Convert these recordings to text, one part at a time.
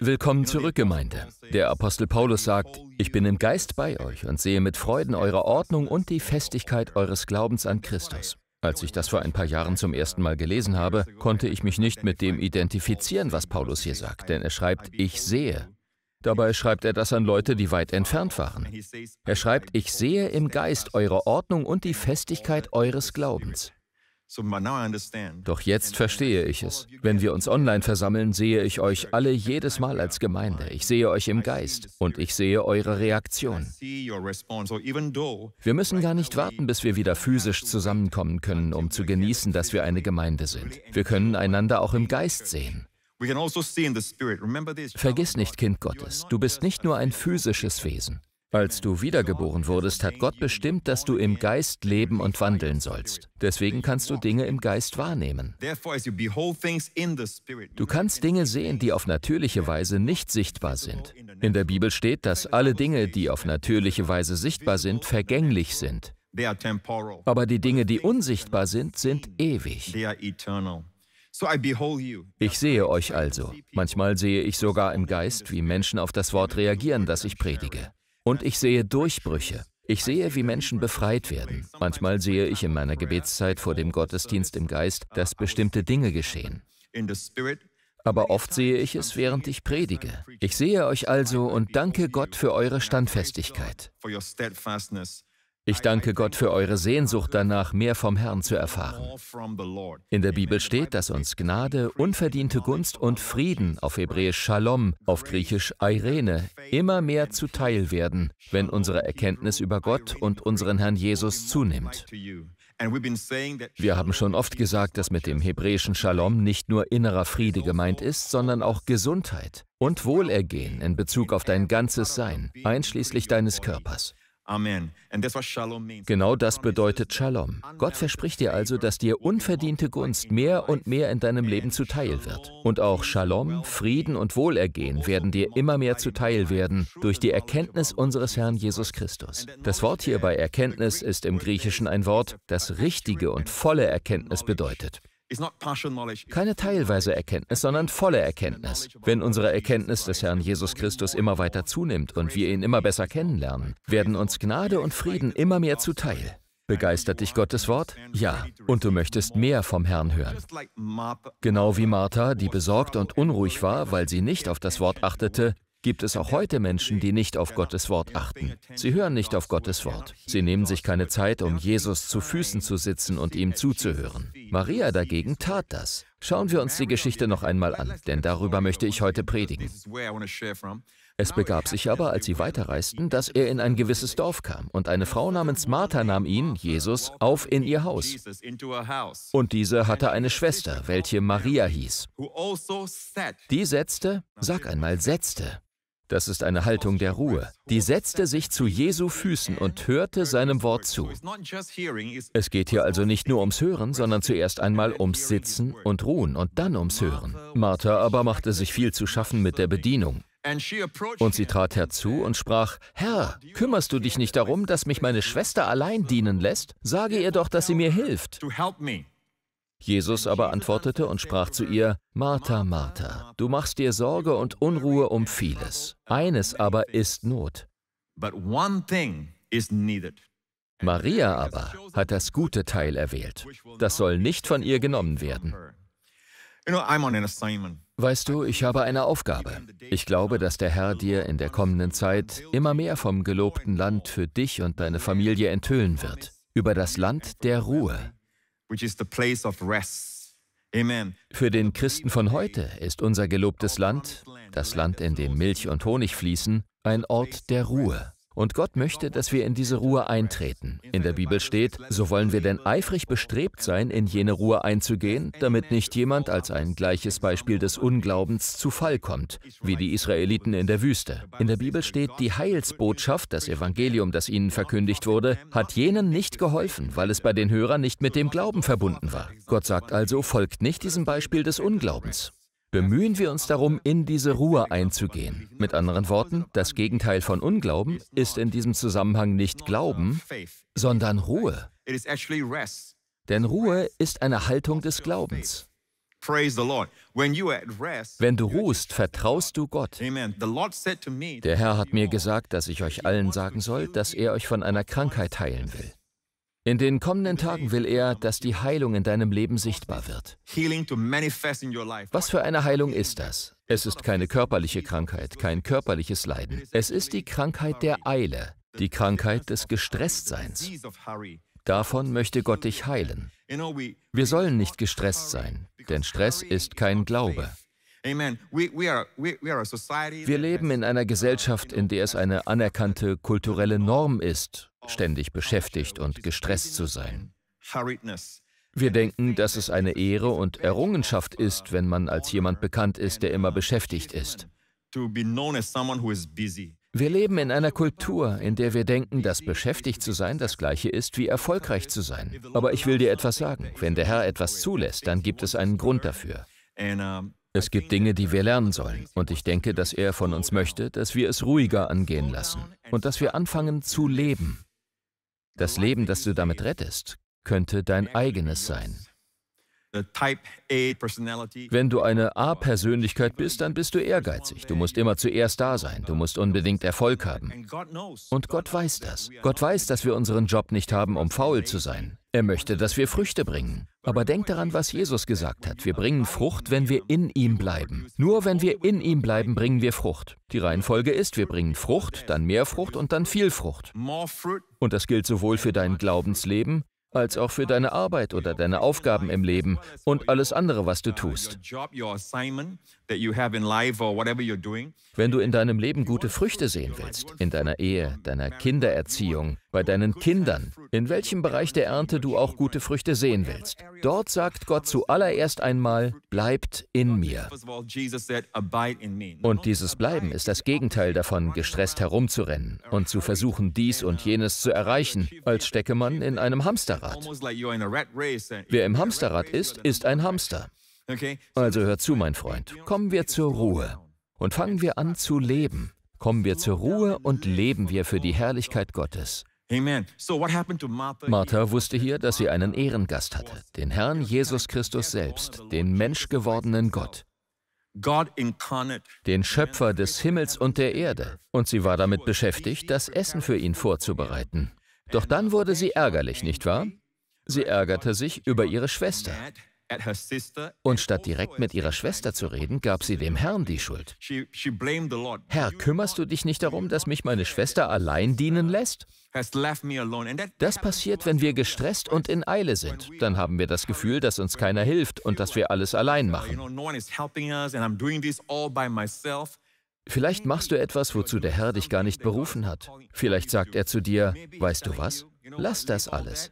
Willkommen zurück, Gemeinde. Der Apostel Paulus sagt, ich bin im Geist bei euch und sehe mit Freuden eure Ordnung und die Festigkeit eures Glaubens an Christus. Als ich das vor ein paar Jahren zum ersten Mal gelesen habe, konnte ich mich nicht mit dem identifizieren, was Paulus hier sagt, denn er schreibt, ich sehe. Dabei schreibt er das an Leute, die weit entfernt waren. Er schreibt, ich sehe im Geist eure Ordnung und die Festigkeit eures Glaubens. Doch jetzt verstehe ich es. Wenn wir uns online versammeln, sehe ich euch alle jedes Mal als Gemeinde. Ich sehe euch im Geist und ich sehe eure Reaktion. Wir müssen gar nicht warten, bis wir wieder physisch zusammenkommen können, um zu genießen, dass wir eine Gemeinde sind. Wir können einander auch im Geist sehen. Also Vergiss nicht, Kind Gottes, du bist nicht nur ein physisches Wesen. Als du wiedergeboren wurdest, hat Gott bestimmt, dass du im Geist leben und wandeln sollst. Deswegen kannst du Dinge im Geist wahrnehmen. Du kannst Dinge sehen, die auf natürliche Weise nicht sichtbar sind. In der Bibel steht, dass alle Dinge, die auf natürliche Weise sichtbar sind, vergänglich sind. Aber die Dinge, die unsichtbar sind, sind ewig. Ich sehe euch also. Manchmal sehe ich sogar im Geist, wie Menschen auf das Wort reagieren, das ich predige. Und ich sehe Durchbrüche. Ich sehe, wie Menschen befreit werden. Manchmal sehe ich in meiner Gebetszeit vor dem Gottesdienst im Geist, dass bestimmte Dinge geschehen. Aber oft sehe ich es, während ich predige. Ich sehe euch also und danke Gott für eure Standfestigkeit. Ich danke Gott für eure Sehnsucht danach, mehr vom Herrn zu erfahren. In der Bibel steht, dass uns Gnade, unverdiente Gunst und Frieden, auf Hebräisch Shalom, auf Griechisch Irene, immer mehr zuteil werden, wenn unsere Erkenntnis über Gott und unseren Herrn Jesus zunimmt. Wir haben schon oft gesagt, dass mit dem hebräischen Shalom nicht nur innerer Friede gemeint ist, sondern auch Gesundheit und Wohlergehen in Bezug auf dein ganzes Sein, einschließlich deines Körpers. Amen. shalom means. Genau das bedeutet Shalom. Gott verspricht dir also, dass dir unverdiente Gunst mehr und mehr in deinem Leben zuteil wird. Und auch Shalom, Frieden und Wohlergehen werden dir immer mehr zuteil werden durch die Erkenntnis unseres Herrn Jesus Christus. Das Wort hier bei Erkenntnis ist im Griechischen ein Wort, das richtige und volle Erkenntnis bedeutet. Keine teilweise Erkenntnis, sondern volle Erkenntnis. Wenn unsere Erkenntnis des Herrn Jesus Christus immer weiter zunimmt und wir ihn immer besser kennenlernen, werden uns Gnade und Frieden immer mehr zuteil. Begeistert dich Gottes Wort? Ja. Und du möchtest mehr vom Herrn hören. Genau wie Martha, die besorgt und unruhig war, weil sie nicht auf das Wort achtete, gibt es auch heute Menschen, die nicht auf Gottes Wort achten. Sie hören nicht auf Gottes Wort. Sie nehmen sich keine Zeit, um Jesus zu Füßen zu sitzen und ihm zuzuhören. Maria dagegen tat das. Schauen wir uns die Geschichte noch einmal an, denn darüber möchte ich heute predigen. Es begab sich aber, als sie weiterreisten, dass er in ein gewisses Dorf kam, und eine Frau namens Martha nahm ihn, Jesus, auf in ihr Haus. Und diese hatte eine Schwester, welche Maria hieß. Die setzte, sag einmal, setzte das ist eine Haltung der Ruhe. Die setzte sich zu Jesu Füßen und hörte seinem Wort zu. Es geht hier also nicht nur ums Hören, sondern zuerst einmal ums Sitzen und Ruhen und dann ums Hören. Martha aber machte sich viel zu schaffen mit der Bedienung. Und sie trat herzu und sprach, Herr, kümmerst du dich nicht darum, dass mich meine Schwester allein dienen lässt? Sage ihr doch, dass sie mir hilft. Jesus aber antwortete und sprach zu ihr, Martha, Martha, du machst dir Sorge und Unruhe um vieles. Eines aber ist Not. Maria aber hat das gute Teil erwählt. Das soll nicht von ihr genommen werden. Weißt du, ich habe eine Aufgabe. Ich glaube, dass der Herr dir in der kommenden Zeit immer mehr vom gelobten Land für dich und deine Familie enthüllen wird. Über das Land der Ruhe, für den Christen von heute ist unser gelobtes Land, das Land, in dem Milch und Honig fließen, ein Ort der Ruhe. Und Gott möchte, dass wir in diese Ruhe eintreten. In der Bibel steht, so wollen wir denn eifrig bestrebt sein, in jene Ruhe einzugehen, damit nicht jemand als ein gleiches Beispiel des Unglaubens zu Fall kommt, wie die Israeliten in der Wüste. In der Bibel steht, die Heilsbotschaft, das Evangelium, das ihnen verkündigt wurde, hat jenen nicht geholfen, weil es bei den Hörern nicht mit dem Glauben verbunden war. Gott sagt also, folgt nicht diesem Beispiel des Unglaubens bemühen wir uns darum, in diese Ruhe einzugehen. Mit anderen Worten, das Gegenteil von Unglauben ist in diesem Zusammenhang nicht Glauben, sondern Ruhe. Denn Ruhe ist eine Haltung des Glaubens. Wenn du ruhst, vertraust du Gott. Der Herr hat mir gesagt, dass ich euch allen sagen soll, dass er euch von einer Krankheit heilen will. In den kommenden Tagen will er, dass die Heilung in deinem Leben sichtbar wird. Was für eine Heilung ist das? Es ist keine körperliche Krankheit, kein körperliches Leiden. Es ist die Krankheit der Eile, die Krankheit des Gestresstseins. Davon möchte Gott dich heilen. Wir sollen nicht gestresst sein, denn Stress ist kein Glaube. Wir leben in einer Gesellschaft, in der es eine anerkannte kulturelle Norm ist, ständig beschäftigt und gestresst zu sein. Wir denken, dass es eine Ehre und Errungenschaft ist, wenn man als jemand bekannt ist, der immer beschäftigt ist. Wir leben in einer Kultur, in der wir denken, dass beschäftigt zu sein das gleiche ist wie erfolgreich zu sein. Aber ich will dir etwas sagen. Wenn der Herr etwas zulässt, dann gibt es einen Grund dafür. Es gibt Dinge, die wir lernen sollen. Und ich denke, dass er von uns möchte, dass wir es ruhiger angehen lassen und dass wir anfangen zu leben. Das Leben, das du damit rettest, könnte dein eigenes sein. Äh, wenn du eine A-Persönlichkeit bist, dann bist du ehrgeizig. Du musst immer zuerst da sein. Du musst unbedingt Erfolg haben. Und Gott weiß das. Gott weiß, dass wir unseren Job nicht haben, um faul zu sein. Er möchte, dass wir Früchte bringen. Aber denk daran, was Jesus gesagt hat. Wir bringen Frucht, wenn wir in ihm bleiben. Nur wenn wir in ihm bleiben, bringen wir Frucht. Die Reihenfolge ist, wir bringen Frucht, dann mehr Frucht und dann viel Frucht. Und das gilt sowohl für dein Glaubensleben als auch für deine Arbeit oder deine Aufgaben im Leben und alles andere, was du tust. Wenn du in deinem Leben gute Früchte sehen willst, in deiner Ehe, deiner Kindererziehung, bei deinen Kindern, in welchem Bereich der Ernte du auch gute Früchte sehen willst, dort sagt Gott zuallererst einmal, bleibt in mir. Und dieses Bleiben ist das Gegenteil davon, gestresst herumzurennen und zu versuchen, dies und jenes zu erreichen, als stecke man in einem Hamsterrad. Wer im Hamsterrad ist, ist ein Hamster. Also hör zu, mein Freund, kommen wir zur Ruhe und fangen wir an zu leben. Kommen wir zur Ruhe und leben wir für die Herrlichkeit Gottes. Martha wusste hier, dass sie einen Ehrengast hatte, den Herrn Jesus Christus selbst, den menschgewordenen Gott, den Schöpfer des Himmels und der Erde. Und sie war damit beschäftigt, das Essen für ihn vorzubereiten. Doch dann wurde sie ärgerlich, nicht wahr? Sie ärgerte sich über ihre Schwester. Und statt also direkt mit ihrer Schwester zu reden, gab sie dem Herrn die Schuld. Herr, kümmerst du dich nicht darum, dass mich meine Schwester allein dienen lässt? Das passiert, wenn wir gestresst und in Eile sind. Dann haben wir das Gefühl, dass uns keiner hilft und dass wir alles allein machen. Vielleicht machst du etwas, wozu der Herr dich gar nicht berufen hat. Vielleicht sagt er zu dir, weißt du was? Lass das alles.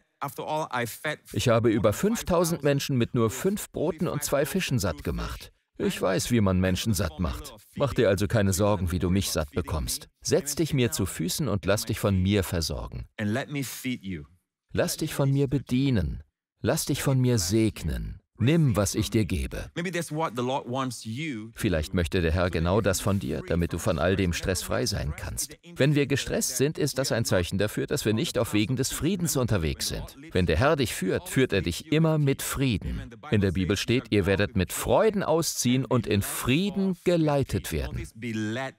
Ich habe über 5000 Menschen mit nur fünf Broten und zwei Fischen satt gemacht. Ich weiß, wie man Menschen satt macht. Mach dir also keine Sorgen, wie du mich satt bekommst. Setz dich mir zu Füßen und lass dich von mir versorgen. Lass dich von mir bedienen. Lass dich von mir segnen. Nimm, was ich dir gebe. Vielleicht möchte der Herr genau das von dir, damit du von all dem Stress frei sein kannst. Wenn wir gestresst sind, ist das ein Zeichen dafür, dass wir nicht auf Wegen des Friedens unterwegs sind. Wenn der Herr dich führt, führt er dich immer mit Frieden. In der Bibel steht, ihr werdet mit Freuden ausziehen und in Frieden geleitet werden.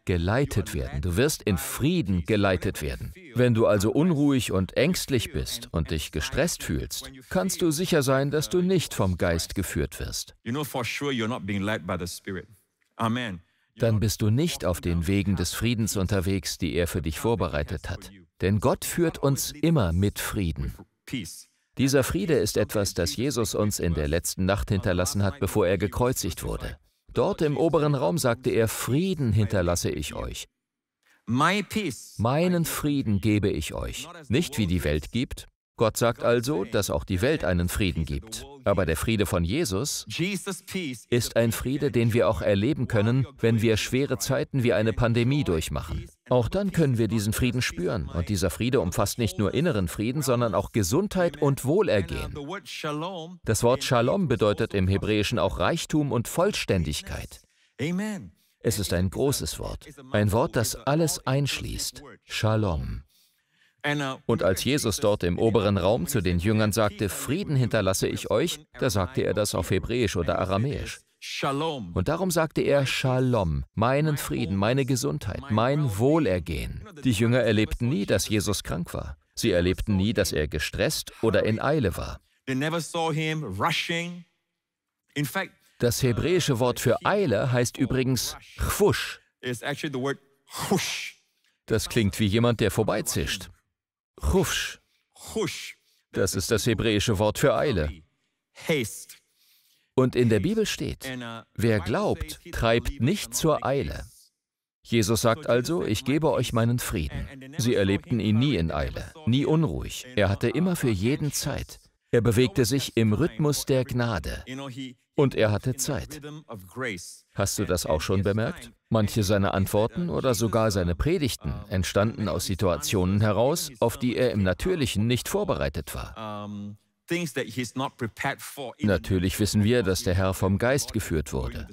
Geleitet werden. Du wirst in Frieden geleitet werden. Wenn du also unruhig und ängstlich bist und dich gestresst fühlst, kannst du sicher sein, dass du nicht vom Geist Geist geführt wirst. dann bist du nicht auf den Wegen des Friedens unterwegs, die er für dich vorbereitet hat. Denn Gott führt uns immer mit Frieden. Dieser Friede ist etwas, das Jesus uns in der letzten Nacht hinterlassen hat, bevor er gekreuzigt wurde. Dort im oberen Raum sagte er, Frieden hinterlasse ich euch. Meinen Frieden gebe ich euch. Nicht wie die Welt gibt, Gott sagt also, dass auch die Welt einen Frieden gibt. Aber der Friede von Jesus ist ein Friede, den wir auch erleben können, wenn wir schwere Zeiten wie eine Pandemie durchmachen. Auch dann können wir diesen Frieden spüren. Und dieser Friede umfasst nicht nur inneren Frieden, sondern auch Gesundheit und Wohlergehen. Das Wort Shalom bedeutet im Hebräischen auch Reichtum und Vollständigkeit. Es ist ein großes Wort, ein Wort, das alles einschließt. Shalom. Und als Jesus dort im oberen Raum zu den Jüngern sagte, Frieden hinterlasse ich euch, da sagte er das auf Hebräisch oder Aramäisch. Und darum sagte er Shalom, meinen Frieden, meine Gesundheit, mein Wohlergehen. Die Jünger erlebten nie, dass Jesus krank war. Sie erlebten nie, dass er gestresst oder in Eile war. Das hebräische Wort für Eile heißt übrigens chfusch. Das klingt wie jemand, der vorbeizischt. Chusch. Chusch. Das ist das hebräische Wort für Eile. Und in der Bibel steht, wer glaubt, treibt nicht zur Eile. Jesus sagt also, ich gebe euch meinen Frieden. Sie erlebten ihn nie in Eile, nie unruhig. Er hatte immer für jeden Zeit. Er bewegte sich im Rhythmus der Gnade und er hatte Zeit. Hast du das auch schon bemerkt? Manche seiner Antworten oder sogar seine Predigten entstanden aus Situationen heraus, auf die er im Natürlichen nicht vorbereitet war. Natürlich wissen wir, dass der Herr vom Geist geführt wurde.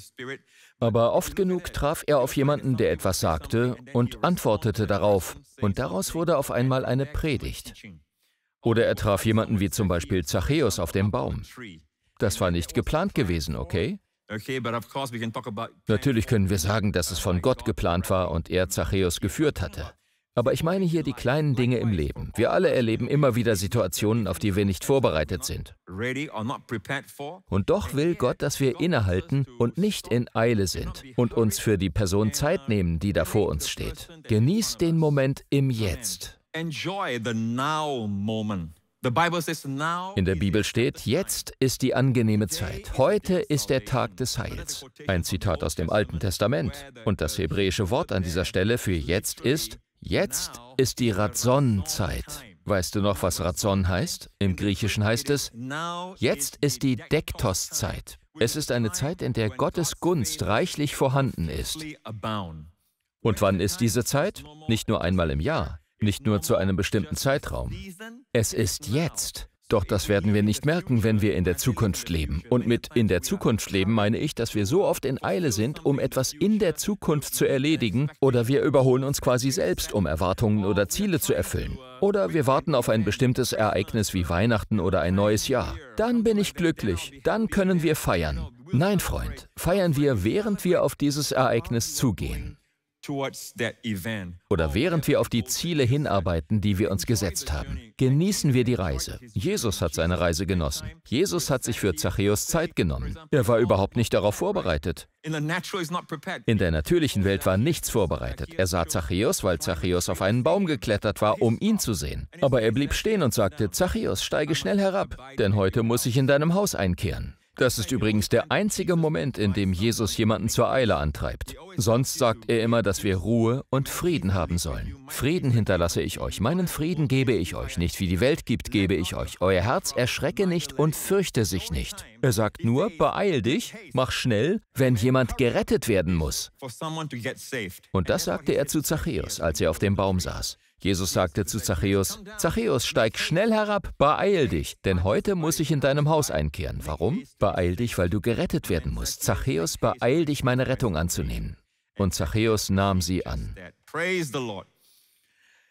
Aber oft genug traf er auf jemanden, der etwas sagte und antwortete darauf. Und daraus wurde auf einmal eine Predigt. Oder er traf jemanden wie zum Beispiel Zachäus auf dem Baum. Das war nicht geplant gewesen, okay? Natürlich können wir sagen, dass es von Gott geplant war und er Zachäus geführt hatte. Aber ich meine hier die kleinen Dinge im Leben. Wir alle erleben immer wieder Situationen, auf die wir nicht vorbereitet sind. Und doch will Gott, dass wir innehalten und nicht in Eile sind und uns für die Person Zeit nehmen, die da vor uns steht. Genießt den Moment im Jetzt. In der Bibel steht, jetzt ist die angenehme Zeit, heute ist der Tag des Heils. Ein Zitat aus dem Alten Testament. Und das hebräische Wort an dieser Stelle für jetzt ist, jetzt ist die Razon-Zeit. Weißt du noch, was Razon heißt? Im Griechischen heißt es, jetzt ist die Dektos-Zeit. Es ist eine Zeit, in der Gottes Gunst reichlich vorhanden ist. Und wann ist diese Zeit? Nicht nur einmal im Jahr. Nicht nur zu einem bestimmten Zeitraum. Es ist jetzt. Doch das werden wir nicht merken, wenn wir in der Zukunft leben. Und mit in der Zukunft leben meine ich, dass wir so oft in Eile sind, um etwas in der Zukunft zu erledigen, oder wir überholen uns quasi selbst, um Erwartungen oder Ziele zu erfüllen. Oder wir warten auf ein bestimmtes Ereignis wie Weihnachten oder ein neues Jahr. Dann bin ich glücklich, dann können wir feiern. Nein, Freund, feiern wir, während wir auf dieses Ereignis zugehen. Oder während wir auf die Ziele hinarbeiten, die wir uns gesetzt haben. Genießen wir die Reise. Jesus hat seine Reise genossen. Jesus hat sich für Zachäus Zeit genommen. Er war überhaupt nicht darauf vorbereitet. In der natürlichen Welt war nichts vorbereitet. Er sah Zachäus, weil Zachäus auf einen Baum geklettert war, um ihn zu sehen. Aber er blieb stehen und sagte, Zachäus, steige schnell herab, denn heute muss ich in deinem Haus einkehren. Das ist übrigens der einzige Moment, in dem Jesus jemanden zur Eile antreibt. Sonst sagt er immer, dass wir Ruhe und Frieden haben sollen. Frieden hinterlasse ich euch, meinen Frieden gebe ich euch, nicht wie die Welt gibt, gebe ich euch. Euer Herz erschrecke nicht und fürchte sich nicht. Er sagt nur, beeil dich, mach schnell, wenn jemand gerettet werden muss. Und das sagte er zu Zachäus, als er auf dem Baum saß. Jesus sagte zu Zachäus, Zachäus, steig schnell herab, beeil dich, denn heute muss ich in deinem Haus einkehren. Warum? Beeil dich, weil du gerettet werden musst. Zachäus, beeil dich, meine Rettung anzunehmen. Und Zachäus nahm sie an.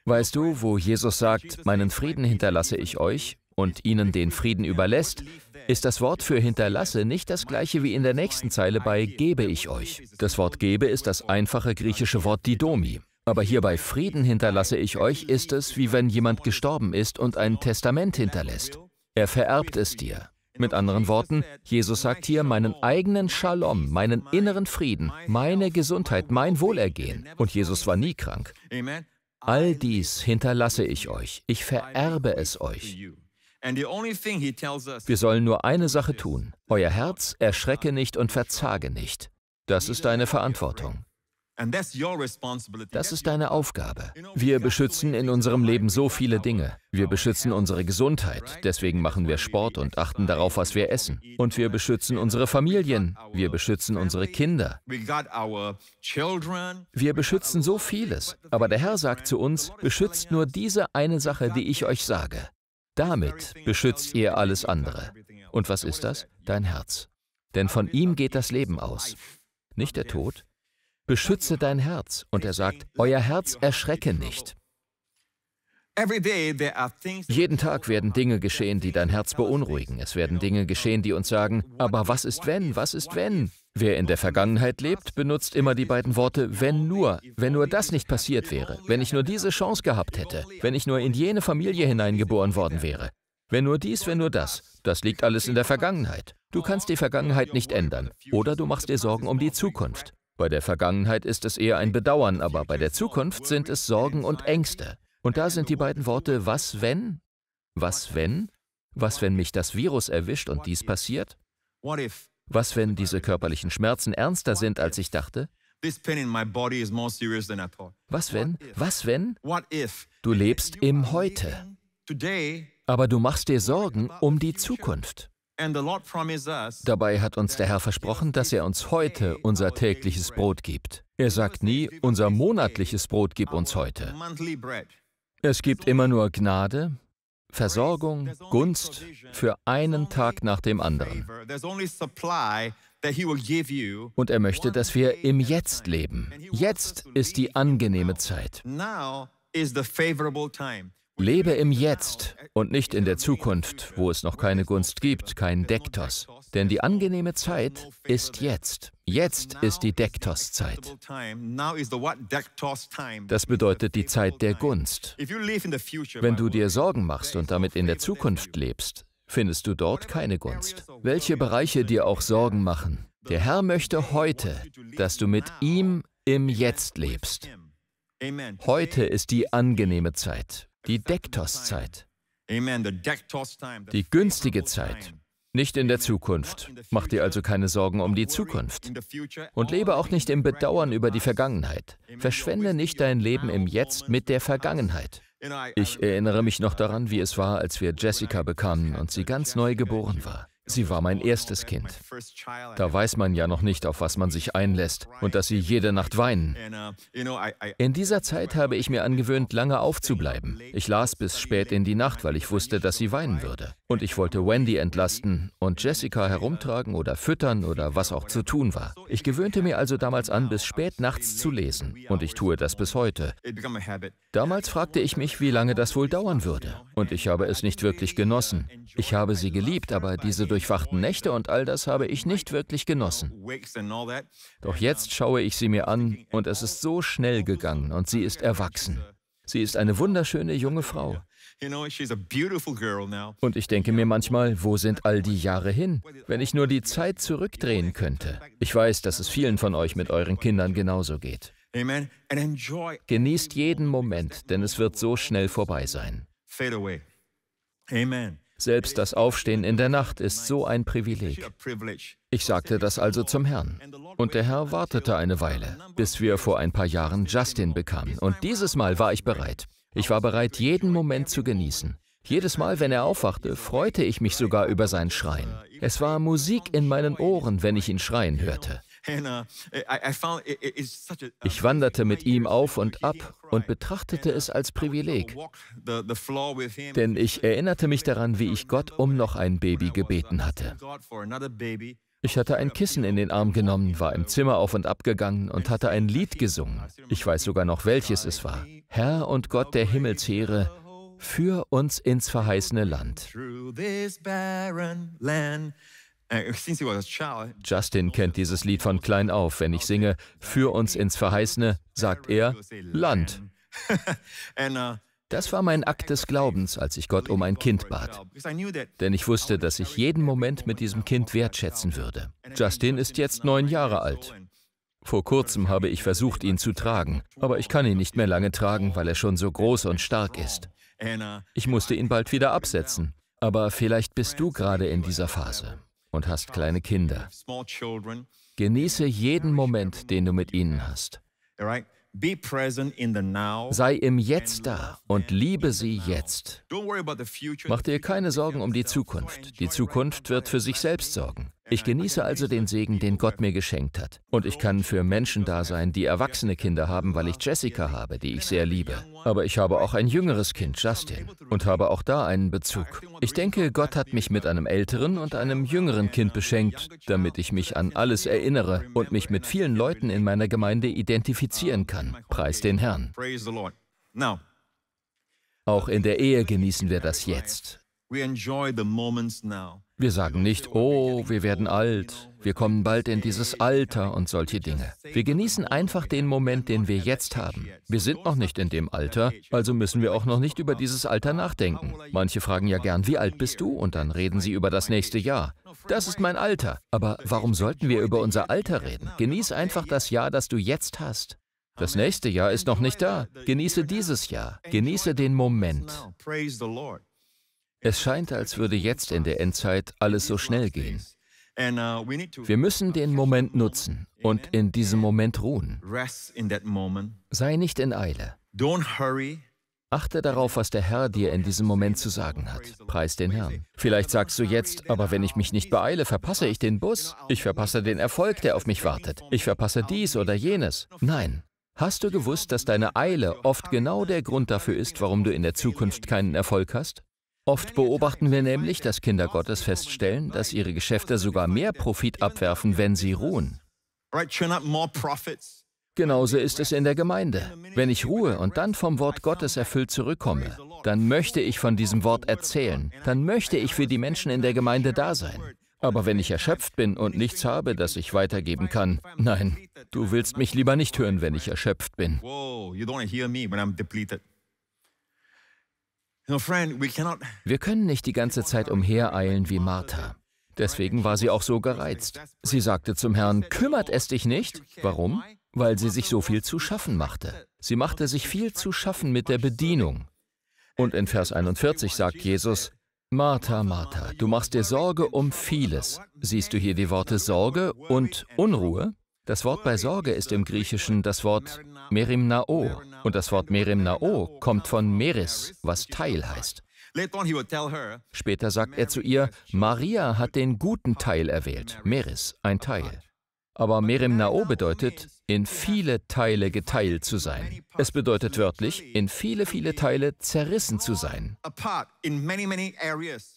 Weißt du, wo Jesus sagt, meinen Frieden hinterlasse ich euch und ihnen den Frieden überlässt, ist das Wort für hinterlasse nicht das gleiche wie in der nächsten Zeile bei gebe ich euch. Das Wort gebe ist das einfache griechische Wort didomi. Aber hierbei Frieden hinterlasse ich euch, ist es, wie wenn jemand gestorben ist und ein Testament hinterlässt. Er vererbt es dir. Mit anderen Worten, Jesus sagt hier, meinen eigenen Shalom, meinen inneren Frieden, meine Gesundheit, mein Wohlergehen. Und Jesus war nie krank. All dies hinterlasse ich euch, ich vererbe es euch. Wir sollen nur eine Sache tun, euer Herz erschrecke nicht und verzage nicht. Das ist deine Verantwortung. Das ist deine Aufgabe. Wir beschützen in unserem Leben so viele Dinge. Wir beschützen unsere Gesundheit, deswegen machen wir Sport und achten darauf, was wir essen. Und wir beschützen unsere Familien, wir beschützen unsere Kinder. Wir beschützen so vieles. Aber der Herr sagt zu uns, beschützt nur diese eine Sache, die ich euch sage. Damit beschützt ihr alles andere. Und was ist das? Dein Herz. Denn von ihm geht das Leben aus. Nicht der Tod, beschütze dein Herz. Und er sagt, euer Herz erschrecke nicht. Jeden Tag werden Dinge geschehen, die dein Herz beunruhigen. Es werden Dinge geschehen, die uns sagen, aber was ist wenn, was ist wenn? Wer in der Vergangenheit lebt, benutzt immer die beiden Worte wenn nur, wenn nur das nicht passiert wäre, wenn ich nur diese Chance gehabt hätte, wenn ich nur in jene Familie hineingeboren worden wäre, wenn nur dies, wenn nur das. Das liegt alles in der Vergangenheit. Du kannst die Vergangenheit nicht ändern oder du machst dir Sorgen um die Zukunft. Bei der Vergangenheit ist es eher ein Bedauern, aber bei der Zukunft sind es Sorgen und Ängste. Und da sind die beiden Worte was wenn? Was wenn? Was wenn mich das Virus erwischt und dies passiert? Was wenn diese körperlichen Schmerzen ernster sind, als ich dachte? Was wenn? Was wenn? Du lebst im Heute. Aber du machst dir Sorgen um die Zukunft. Dabei hat uns der Herr versprochen, dass er uns heute unser tägliches Brot gibt. Er sagt nie, unser monatliches Brot gib uns heute. Es gibt immer nur Gnade, Versorgung, Gunst für einen Tag nach dem anderen. Und er möchte, dass wir im Jetzt leben. Jetzt ist die angenehme Zeit. Lebe im Jetzt und nicht in der Zukunft, wo es noch keine Gunst gibt, kein Dektos. Denn die angenehme Zeit ist jetzt. Jetzt ist die Dektos-Zeit. Das bedeutet die Zeit der Gunst. Wenn du dir Sorgen machst und damit in der Zukunft lebst, findest du dort keine Gunst. Welche Bereiche dir auch Sorgen machen. Der Herr möchte heute, dass du mit ihm im Jetzt lebst. Heute ist die angenehme Zeit die Dektos-Zeit. Die günstige Zeit, nicht in der Zukunft. Mach dir also keine Sorgen um die Zukunft. Und lebe auch nicht im Bedauern über die Vergangenheit. Verschwende nicht dein Leben im Jetzt mit der Vergangenheit. Ich erinnere mich noch daran, wie es war, als wir Jessica bekamen und sie ganz neu geboren war. Sie war mein erstes Kind. Da weiß man ja noch nicht, auf was man sich einlässt und dass sie jede Nacht weinen. In dieser Zeit habe ich mir angewöhnt, lange aufzubleiben. Ich las bis spät in die Nacht, weil ich wusste, dass sie weinen würde. Und ich wollte Wendy entlasten und Jessica herumtragen oder füttern oder was auch zu tun war. Ich gewöhnte mir also damals an, bis spät nachts zu lesen. Und ich tue das bis heute. Damals fragte ich mich, wie lange das wohl dauern würde. Und ich habe es nicht wirklich genossen. Ich habe sie geliebt, aber diese durch durchwachten Nächte und all das habe ich nicht wirklich genossen. Doch jetzt schaue ich sie mir an und es ist so schnell gegangen und sie ist erwachsen. Sie ist eine wunderschöne junge Frau. Und ich denke mir manchmal, wo sind all die Jahre hin? Wenn ich nur die Zeit zurückdrehen könnte. Ich weiß, dass es vielen von euch mit euren Kindern genauso geht. Genießt jeden Moment, denn es wird so schnell vorbei sein. Amen. Selbst das Aufstehen in der Nacht ist so ein Privileg. Ich sagte das also zum Herrn. Und der Herr wartete eine Weile, bis wir vor ein paar Jahren Justin bekamen. Und dieses Mal war ich bereit. Ich war bereit, jeden Moment zu genießen. Jedes Mal, wenn er aufwachte, freute ich mich sogar über sein Schreien. Es war Musik in meinen Ohren, wenn ich ihn schreien hörte. Uh, ich uh, wanderte mit ihm auf und ab und betrachtete es uh, als Privileg, denn ich erinnerte mich daran, wie ich Gott um noch ein Baby gebeten hatte. Ich hatte ein Kissen in den Arm genommen, war im Zimmer auf und ab gegangen und hatte ein Lied gesungen. Ich weiß sogar noch, welches es war. Herr und Gott der Himmelsheere, führ uns ins verheißene Land. Äh, Justin kennt dieses Lied von klein auf. Wenn ich singe, Für uns ins Verheißene, sagt er, Land. Uh, das war mein Akt des Glaubens, als ich Gott um ein Kind bat. Denn ich wusste, dass ich jeden Moment mit diesem Kind wertschätzen würde. Justin ist jetzt neun Jahre alt. Vor kurzem habe ich versucht, ihn zu tragen, aber ich kann ihn nicht mehr lange tragen, weil er schon so groß und stark ist. Uh, ich musste ihn bald wieder absetzen. Aber vielleicht bist du gerade in dieser Phase und hast kleine Kinder. Genieße jeden Moment, den du mit ihnen hast. Sei im Jetzt da und liebe sie jetzt. Mach dir keine Sorgen um die Zukunft. Die Zukunft wird für sich selbst sorgen. Ich genieße also den Segen, den Gott mir geschenkt hat. Und ich kann für Menschen da sein, die erwachsene Kinder haben, weil ich Jessica habe, die ich sehr liebe. Aber ich habe auch ein jüngeres Kind, Justin, und habe auch da einen Bezug. Ich denke, Gott hat mich mit einem älteren und einem jüngeren Kind beschenkt, damit ich mich an alles erinnere und mich mit vielen Leuten in meiner Gemeinde identifizieren kann. Preis den Herrn. Auch in der Ehe genießen wir das jetzt. We enjoy the moments now. Wir sagen nicht, oh, wir werden alt, wir kommen bald in dieses Alter und solche Dinge. Wir genießen einfach den Moment, den wir jetzt haben. Wir sind noch nicht in dem Alter, also müssen wir auch noch nicht über dieses Alter nachdenken. Manche fragen ja gern, wie alt bist du? Und dann reden sie über das nächste Jahr. Das ist mein Alter. Aber warum sollten wir über unser Alter reden? Genieß einfach das Jahr, das du jetzt hast. Das nächste Jahr ist noch nicht da. Genieße dieses Jahr. Genieße den Moment. Es scheint, als würde jetzt in der Endzeit alles so schnell gehen. Uh, Wir müssen den Moment nutzen und in diesem Moment ruhen. Sei nicht in Eile. Achte darauf, was der Herr dir in diesem Moment zu sagen hat. Preis den Herrn. Vielleicht sagst du jetzt, aber wenn ich mich nicht beeile, verpasse ich den Bus. Ich verpasse den Erfolg, der auf mich wartet. Ich verpasse dies oder jenes. Nein. Hast du gewusst, dass deine Eile oft genau der Grund dafür ist, warum du in der Zukunft keinen Erfolg hast? Oft beobachten wir nämlich, dass Kinder Gottes feststellen, dass ihre Geschäfte sogar mehr Profit abwerfen, wenn sie ruhen. Genauso ist es in der Gemeinde. Wenn ich ruhe und dann vom Wort Gottes erfüllt zurückkomme, dann möchte ich von diesem Wort erzählen, dann möchte ich für die Menschen in der Gemeinde da sein. Aber wenn ich erschöpft bin und nichts habe, das ich weitergeben kann, nein, du willst mich lieber nicht hören, wenn ich erschöpft bin. Wir können nicht die ganze Zeit umhereilen wie Martha. Deswegen war sie auch so gereizt. Sie sagte zum Herrn, kümmert es dich nicht? Warum? Weil sie sich so viel zu schaffen machte. Sie machte sich viel zu schaffen mit der Bedienung. Und in Vers 41 sagt Jesus, Martha, Martha, du machst dir Sorge um vieles. Siehst du hier die Worte Sorge und Unruhe? Das Wort bei Sorge ist im Griechischen das Wort merimnao und das Wort merimnao kommt von meris, was Teil heißt. Später sagt er zu ihr, Maria hat den guten Teil erwählt, meris, ein Teil. Aber Merim Nao bedeutet, in viele Teile geteilt zu sein. Es bedeutet wörtlich, in viele, viele Teile zerrissen zu sein.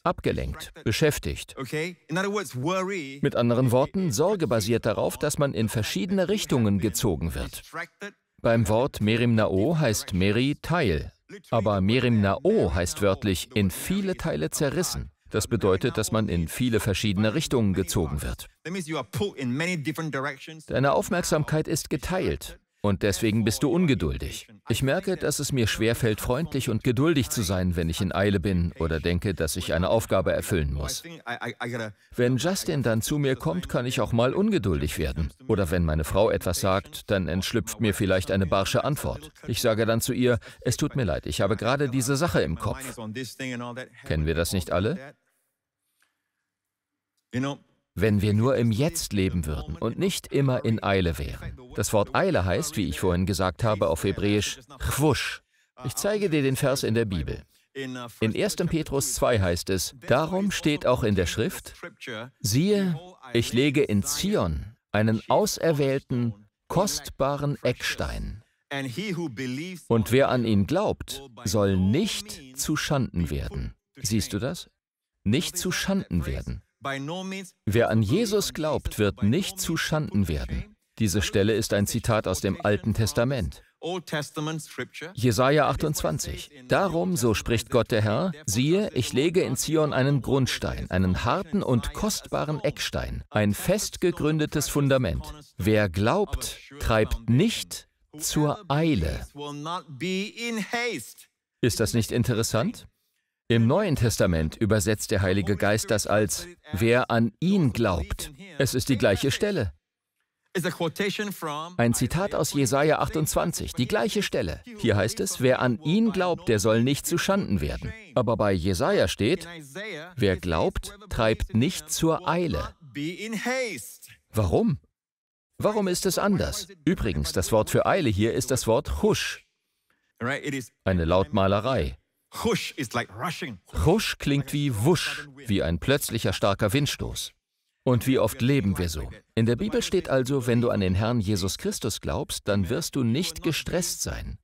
Abgelenkt, beschäftigt. Mit anderen Worten, Sorge basiert darauf, dass man in verschiedene Richtungen gezogen wird. Beim Wort Merim Nao heißt Meri Teil, aber Merim Nao heißt wörtlich in viele Teile zerrissen. Das bedeutet, dass man in viele verschiedene Richtungen gezogen wird. Deine Aufmerksamkeit ist geteilt. Und deswegen bist du ungeduldig. Ich merke, dass es mir schwerfällt, freundlich und geduldig zu sein, wenn ich in Eile bin oder denke, dass ich eine Aufgabe erfüllen muss. Wenn Justin dann zu mir kommt, kann ich auch mal ungeduldig werden. Oder wenn meine Frau etwas sagt, dann entschlüpft mir vielleicht eine barsche Antwort. Ich sage dann zu ihr, es tut mir leid, ich habe gerade diese Sache im Kopf. Kennen wir das nicht alle? Wenn wir nur im Jetzt leben würden und nicht immer in Eile wären. Das Wort Eile heißt, wie ich vorhin gesagt habe, auf Hebräisch chwusch. Ich zeige dir den Vers in der Bibel. In 1. Petrus 2 heißt es, darum steht auch in der Schrift, siehe, ich lege in Zion einen auserwählten, kostbaren Eckstein. Und wer an ihn glaubt, soll nicht zu Schanden werden. Siehst du das? Nicht zu Schanden werden. Wer an Jesus glaubt, wird nicht zu Schanden werden. Diese Stelle ist ein Zitat aus dem Alten Testament. Jesaja 28. Darum, so spricht Gott der Herr, siehe, ich lege in Zion einen Grundstein, einen harten und kostbaren Eckstein, ein fest gegründetes Fundament. Wer glaubt, treibt nicht zur Eile. Ist das nicht interessant? Im Neuen Testament übersetzt der Heilige Geist das als wer an ihn glaubt. Es ist die gleiche Stelle. Ein Zitat aus Jesaja 28, die gleiche Stelle. Hier heißt es, wer an ihn glaubt, der soll nicht zu Schanden werden. Aber bei Jesaja steht, wer glaubt, treibt nicht zur Eile. Warum? Warum ist es anders? Übrigens, das Wort für Eile hier ist das Wort Husch. Eine Lautmalerei. Husch klingt wie Wusch, wie ein plötzlicher starker Windstoß. Und wie oft leben wir so? In der Bibel steht also, wenn du an den Herrn Jesus Christus glaubst, dann wirst du nicht gestresst sein.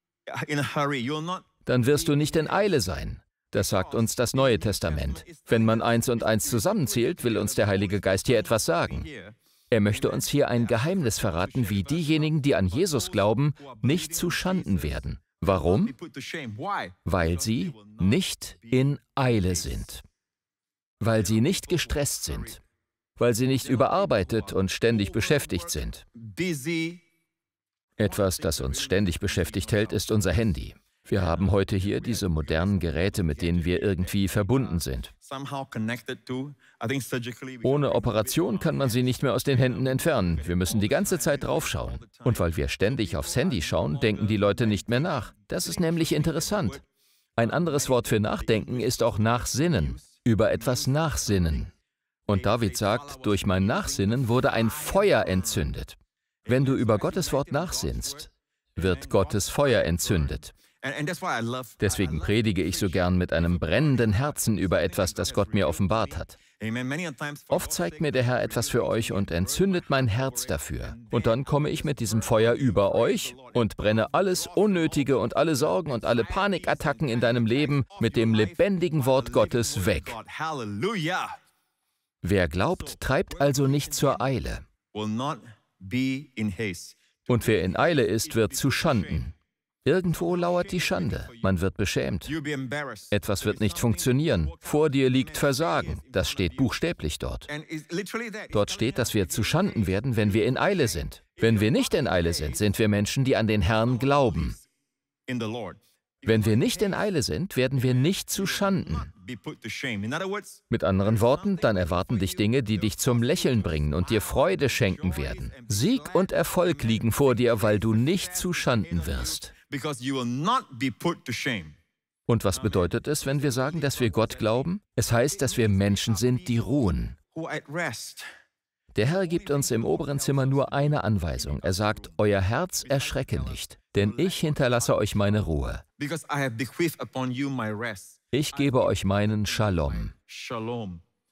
Dann wirst du nicht in Eile sein. Das sagt uns das Neue Testament. Wenn man eins und eins zusammenzählt, will uns der Heilige Geist hier etwas sagen. Er möchte uns hier ein Geheimnis verraten, wie diejenigen, die an Jesus glauben, nicht zu Schanden werden. Warum? Weil sie nicht in Eile sind, weil sie nicht gestresst sind, weil sie nicht überarbeitet und ständig beschäftigt sind. Etwas, das uns ständig beschäftigt hält, ist unser Handy. Wir haben heute hier diese modernen Geräte, mit denen wir irgendwie verbunden sind. Ohne Operation kann man sie nicht mehr aus den Händen entfernen. Wir müssen die ganze Zeit draufschauen. Und weil wir ständig aufs Handy schauen, denken die Leute nicht mehr nach. Das ist nämlich interessant. Ein anderes Wort für Nachdenken ist auch Nachsinnen. Über etwas nachsinnen. Und David sagt, durch mein Nachsinnen wurde ein Feuer entzündet. Wenn du über Gottes Wort nachsinnst, wird Gottes Feuer entzündet. Deswegen predige ich so gern mit einem brennenden Herzen über etwas, das Gott mir offenbart hat. Oft zeigt mir der Herr etwas für euch und entzündet mein Herz dafür. Und dann komme ich mit diesem Feuer über euch und brenne alles Unnötige und alle Sorgen und alle Panikattacken in deinem Leben mit dem lebendigen Wort Gottes weg. Wer glaubt, treibt also nicht zur Eile. Und wer in Eile ist, wird zu Schanden. Irgendwo lauert die Schande. Man wird beschämt. Etwas wird nicht funktionieren. Vor dir liegt Versagen. Das steht buchstäblich dort. Dort steht, dass wir zu Schanden werden, wenn wir in Eile sind. Wenn wir nicht in Eile sind, sind wir Menschen, die an den Herrn glauben. Wenn wir nicht in Eile sind, werden wir nicht zu Schanden. Mit anderen Worten, dann erwarten dich Dinge, die dich zum Lächeln bringen und dir Freude schenken werden. Sieg und Erfolg liegen vor dir, weil du nicht zu Schanden wirst. Und was bedeutet es, wenn wir sagen, dass wir Gott glauben? Es heißt, dass wir Menschen sind, die ruhen. Der Herr gibt uns im oberen Zimmer nur eine Anweisung. Er sagt, euer Herz erschrecke nicht, denn ich hinterlasse euch meine Ruhe. Ich gebe euch meinen Shalom.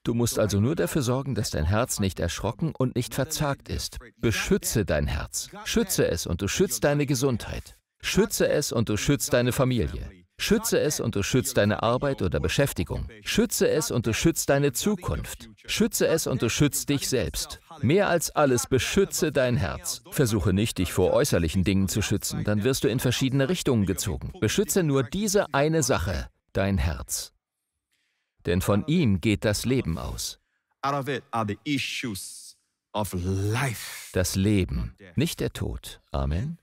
Du musst also nur dafür sorgen, dass dein Herz nicht erschrocken und nicht verzagt ist. Beschütze dein Herz. Schütze es und du schützt deine Gesundheit. Schütze es und du schützt deine Familie. Schütze es und du schützt deine Arbeit oder Beschäftigung. Schütze es und du schützt deine Zukunft. Schütze es und du schützt dich selbst. Mehr als alles beschütze dein Herz. Versuche nicht, dich vor äußerlichen Dingen zu schützen, dann wirst du in verschiedene Richtungen gezogen. Beschütze nur diese eine Sache, dein Herz. Denn von ihm geht das Leben aus. Das Leben, nicht der Tod. Amen.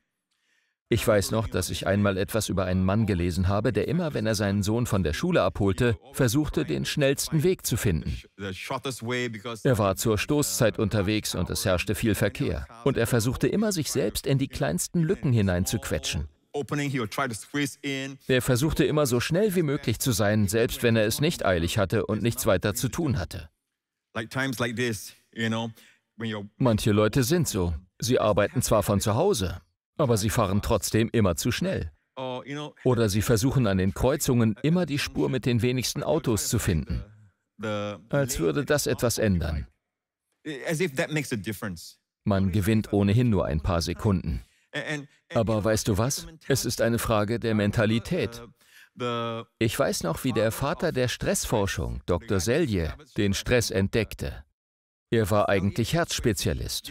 Ich weiß noch, dass ich einmal etwas über einen Mann gelesen habe, der immer, wenn er seinen Sohn von der Schule abholte, versuchte, den schnellsten Weg zu finden. Er war zur Stoßzeit unterwegs und es herrschte viel Verkehr. Und er versuchte immer, sich selbst in die kleinsten Lücken hineinzuquetschen. Er versuchte immer so schnell wie möglich zu sein, selbst wenn er es nicht eilig hatte und nichts weiter zu tun hatte. Manche Leute sind so. Sie arbeiten zwar von zu Hause, aber sie fahren trotzdem immer zu schnell. Oh, Oder sie versuchen an den Kreuzungen immer die Spur mit den wenigsten Autos zu finden. Als würde das etwas ändern. Man gewinnt ohnehin nur ein paar Sekunden. Aber weißt du was? Es ist eine Frage der Mentalität. Ich weiß noch, wie der Vater der Stressforschung, Dr. Selye, den Stress entdeckte. Er war eigentlich Herzspezialist.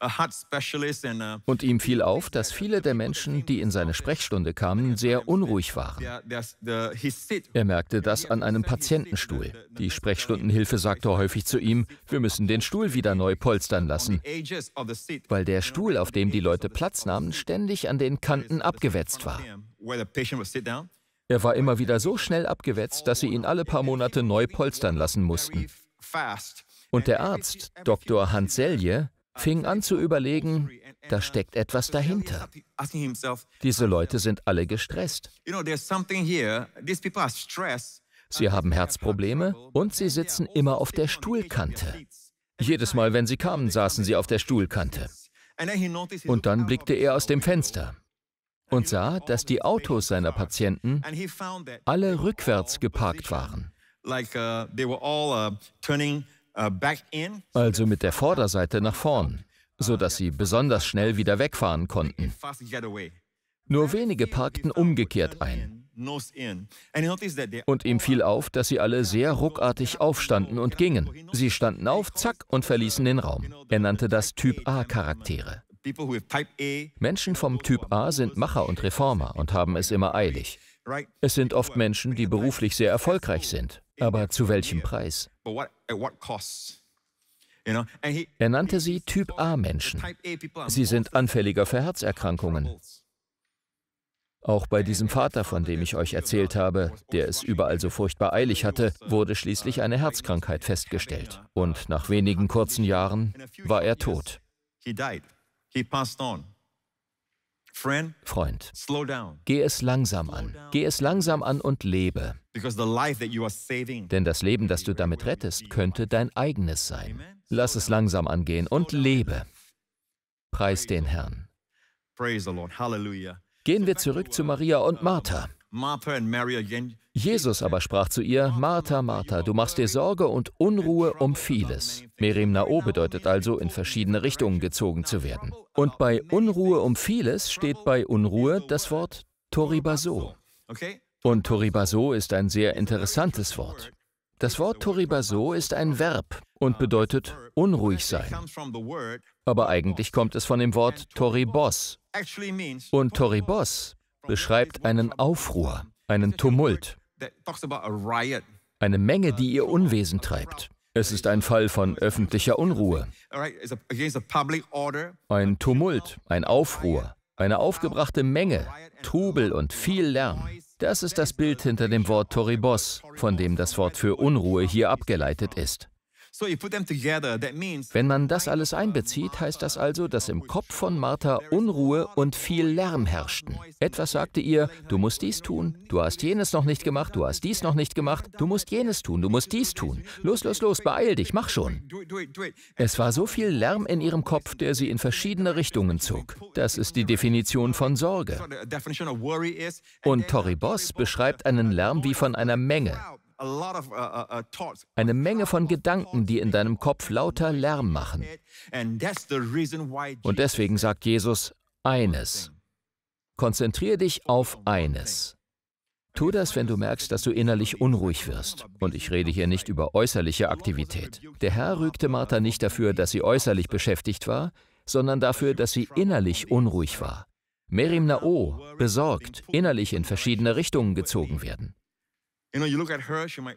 Uh, Und ihm fiel auf, dass viele der Menschen, die in seine Sprechstunde kamen, sehr unruhig waren. Er merkte das an einem Patientenstuhl. Die Sprechstundenhilfe sagte häufig zu ihm, wir müssen den Stuhl wieder neu polstern lassen, weil der Stuhl, auf dem die Leute Platz nahmen, ständig an den Kanten abgewetzt war. Er war immer wieder so schnell abgewetzt, dass sie ihn alle paar Monate neu polstern lassen mussten. Und der Arzt, Dr. Hans Hanselje, fing an zu überlegen, da steckt etwas dahinter. Diese Leute sind alle gestresst. Sie uh, haben Herzprobleme und sie sitzen also immer auf der Stuhlkante. Jedes Mal, wenn sie kamen, saßen sie auf der Stuhlkante. Und dann blickte er aus dem Fenster und sah, dass die Autos seiner Patienten alle rückwärts geparkt waren. Uh, uh, uh, also mit der Vorderseite nach vorn, sodass sie besonders schnell wieder wegfahren konnten. Nur wenige parkten umgekehrt ein. Und ihm fiel auf, dass sie alle sehr ruckartig aufstanden und gingen. Sie standen auf, zack, und verließen den Raum. Er nannte das Typ A-Charaktere. Menschen vom Typ A sind Macher und Reformer und haben es immer eilig. Es sind oft Menschen, die beruflich sehr erfolgreich sind. Aber zu welchem Preis? Er nannte sie Typ A-Menschen. Sie sind anfälliger für Herzerkrankungen. Auch bei diesem Vater, von dem ich euch erzählt habe, der es überall so furchtbar eilig hatte, wurde schließlich eine Herzkrankheit festgestellt. Und nach wenigen kurzen Jahren war er tot. Freund, geh es langsam an. Geh es langsam an und lebe. Denn das Leben, das du damit rettest, könnte dein eigenes sein. Lass es langsam angehen und lebe. Preis den Herrn. Gehen wir zurück zu uh, Maria und Martha. Jesus aber sprach zu ihr, Martha, Martha, du machst dir Sorge und Unruhe um vieles. Merimnao bedeutet also, in verschiedene Richtungen gezogen zu werden. Und bei Unruhe um vieles steht bei Unruhe das Wort Toribaso. Und Toribaso ist ein sehr interessantes Wort. Das Wort Toribaso ist ein Verb und bedeutet unruhig sein. Aber eigentlich kommt es von dem Wort Toribos. Und Toribos beschreibt einen Aufruhr, einen Tumult. Eine Menge, die ihr Unwesen treibt. Es ist ein Fall von öffentlicher Unruhe, ein Tumult, ein Aufruhr, eine aufgebrachte Menge, Trubel und viel Lärm. Das ist das Bild hinter dem Wort Toribos, von dem das Wort für Unruhe hier abgeleitet ist. Wenn man das alles einbezieht, heißt das also, dass im Kopf von Martha Unruhe und viel Lärm herrschten. Etwas sagte ihr, du musst dies tun, du hast jenes noch nicht gemacht, du hast dies noch nicht gemacht, du musst jenes tun, du musst dies tun. Los, los, los, beeil dich, mach schon. Es war so viel Lärm in ihrem Kopf, der sie in verschiedene Richtungen zog. Das ist die Definition von Sorge. Und Tori Boss beschreibt einen Lärm wie von einer Menge. Uh, uh, uh, Eine Menge von Gedanken, die in deinem Kopf lauter Lärm machen. Und deswegen sagt Jesus, eines. Konzentriere dich auf eines. Tu das, wenn du merkst, dass du innerlich unruhig wirst. Und ich rede hier nicht über äußerliche Aktivität. Der Herr rügte Martha nicht dafür, dass sie äußerlich beschäftigt war, sondern dafür, dass sie innerlich unruhig war. Merim Nao, besorgt, innerlich in verschiedene Richtungen gezogen werden.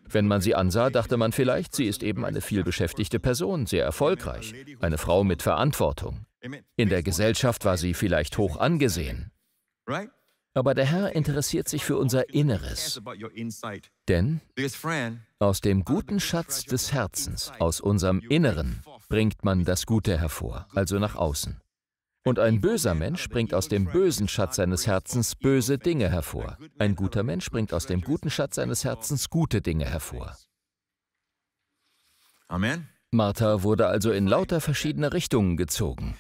Wenn man sie ansah, dachte man vielleicht, sie ist eben eine vielbeschäftigte Person, sehr erfolgreich, eine Frau mit Verantwortung. In der Gesellschaft war sie vielleicht hoch angesehen. Aber der Herr interessiert sich für unser Inneres. Denn aus dem guten Schatz des Herzens, aus unserem Inneren, bringt man das Gute hervor, also nach außen. Und ein böser Mensch bringt aus dem bösen Schatz seines Herzens böse Dinge hervor. Ein guter Mensch bringt aus dem guten Schatz seines Herzens gute Dinge hervor. Amen. Martha wurde also in lauter verschiedene Richtungen gezogen.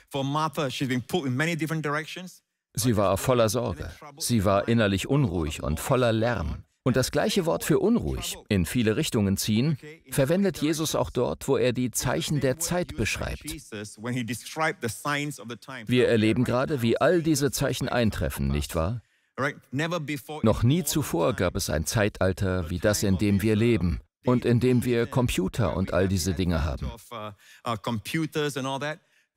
Sie war voller Sorge. Sie war innerlich unruhig und voller Lärm. Und das gleiche Wort für unruhig, in viele Richtungen ziehen, verwendet Jesus auch dort, wo er die Zeichen der Zeit beschreibt. Wir erleben gerade, wie all diese Zeichen eintreffen, nicht wahr? Noch nie zuvor gab es ein Zeitalter wie das, in dem wir leben und in dem wir Computer und all diese Dinge haben.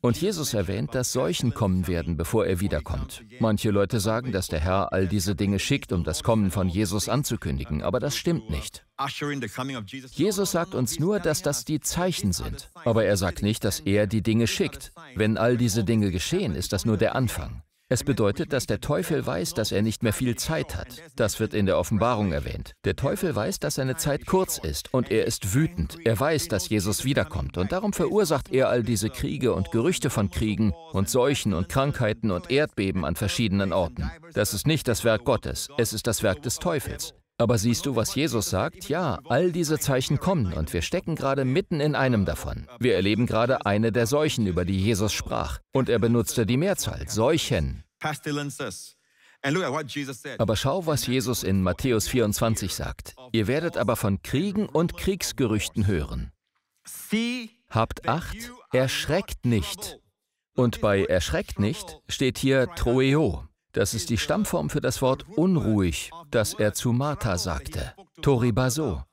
Und Jesus erwähnt, dass Seuchen kommen werden, bevor er wiederkommt. Manche Leute sagen, dass der Herr all diese Dinge schickt, um das Kommen von Jesus anzukündigen, aber das stimmt nicht. Jesus sagt uns nur, dass das die Zeichen sind, aber er sagt nicht, dass er die Dinge schickt. Wenn all diese Dinge geschehen, ist das nur der Anfang. Es bedeutet, dass der Teufel weiß, dass er nicht mehr viel Zeit hat. Das wird in der Offenbarung erwähnt. Der Teufel weiß, dass seine Zeit kurz ist und er ist wütend. Er weiß, dass Jesus wiederkommt und darum verursacht er all diese Kriege und Gerüchte von Kriegen und Seuchen und Krankheiten und Erdbeben an verschiedenen Orten. Das ist nicht das Werk Gottes, es ist das Werk des Teufels. Aber siehst du, was Jesus sagt? Ja, all diese Zeichen kommen und wir stecken gerade mitten in einem davon. Wir erleben gerade eine der Seuchen, über die Jesus sprach. Und er benutzte die Mehrzahl, Seuchen. Aber schau, was Jesus in Matthäus 24 sagt. Ihr werdet aber von Kriegen und Kriegsgerüchten hören. Habt Acht, erschreckt nicht. Und bei erschreckt nicht steht hier Troeo. Das ist die Stammform für das Wort unruhig, das er zu Martha sagte. Toribaso.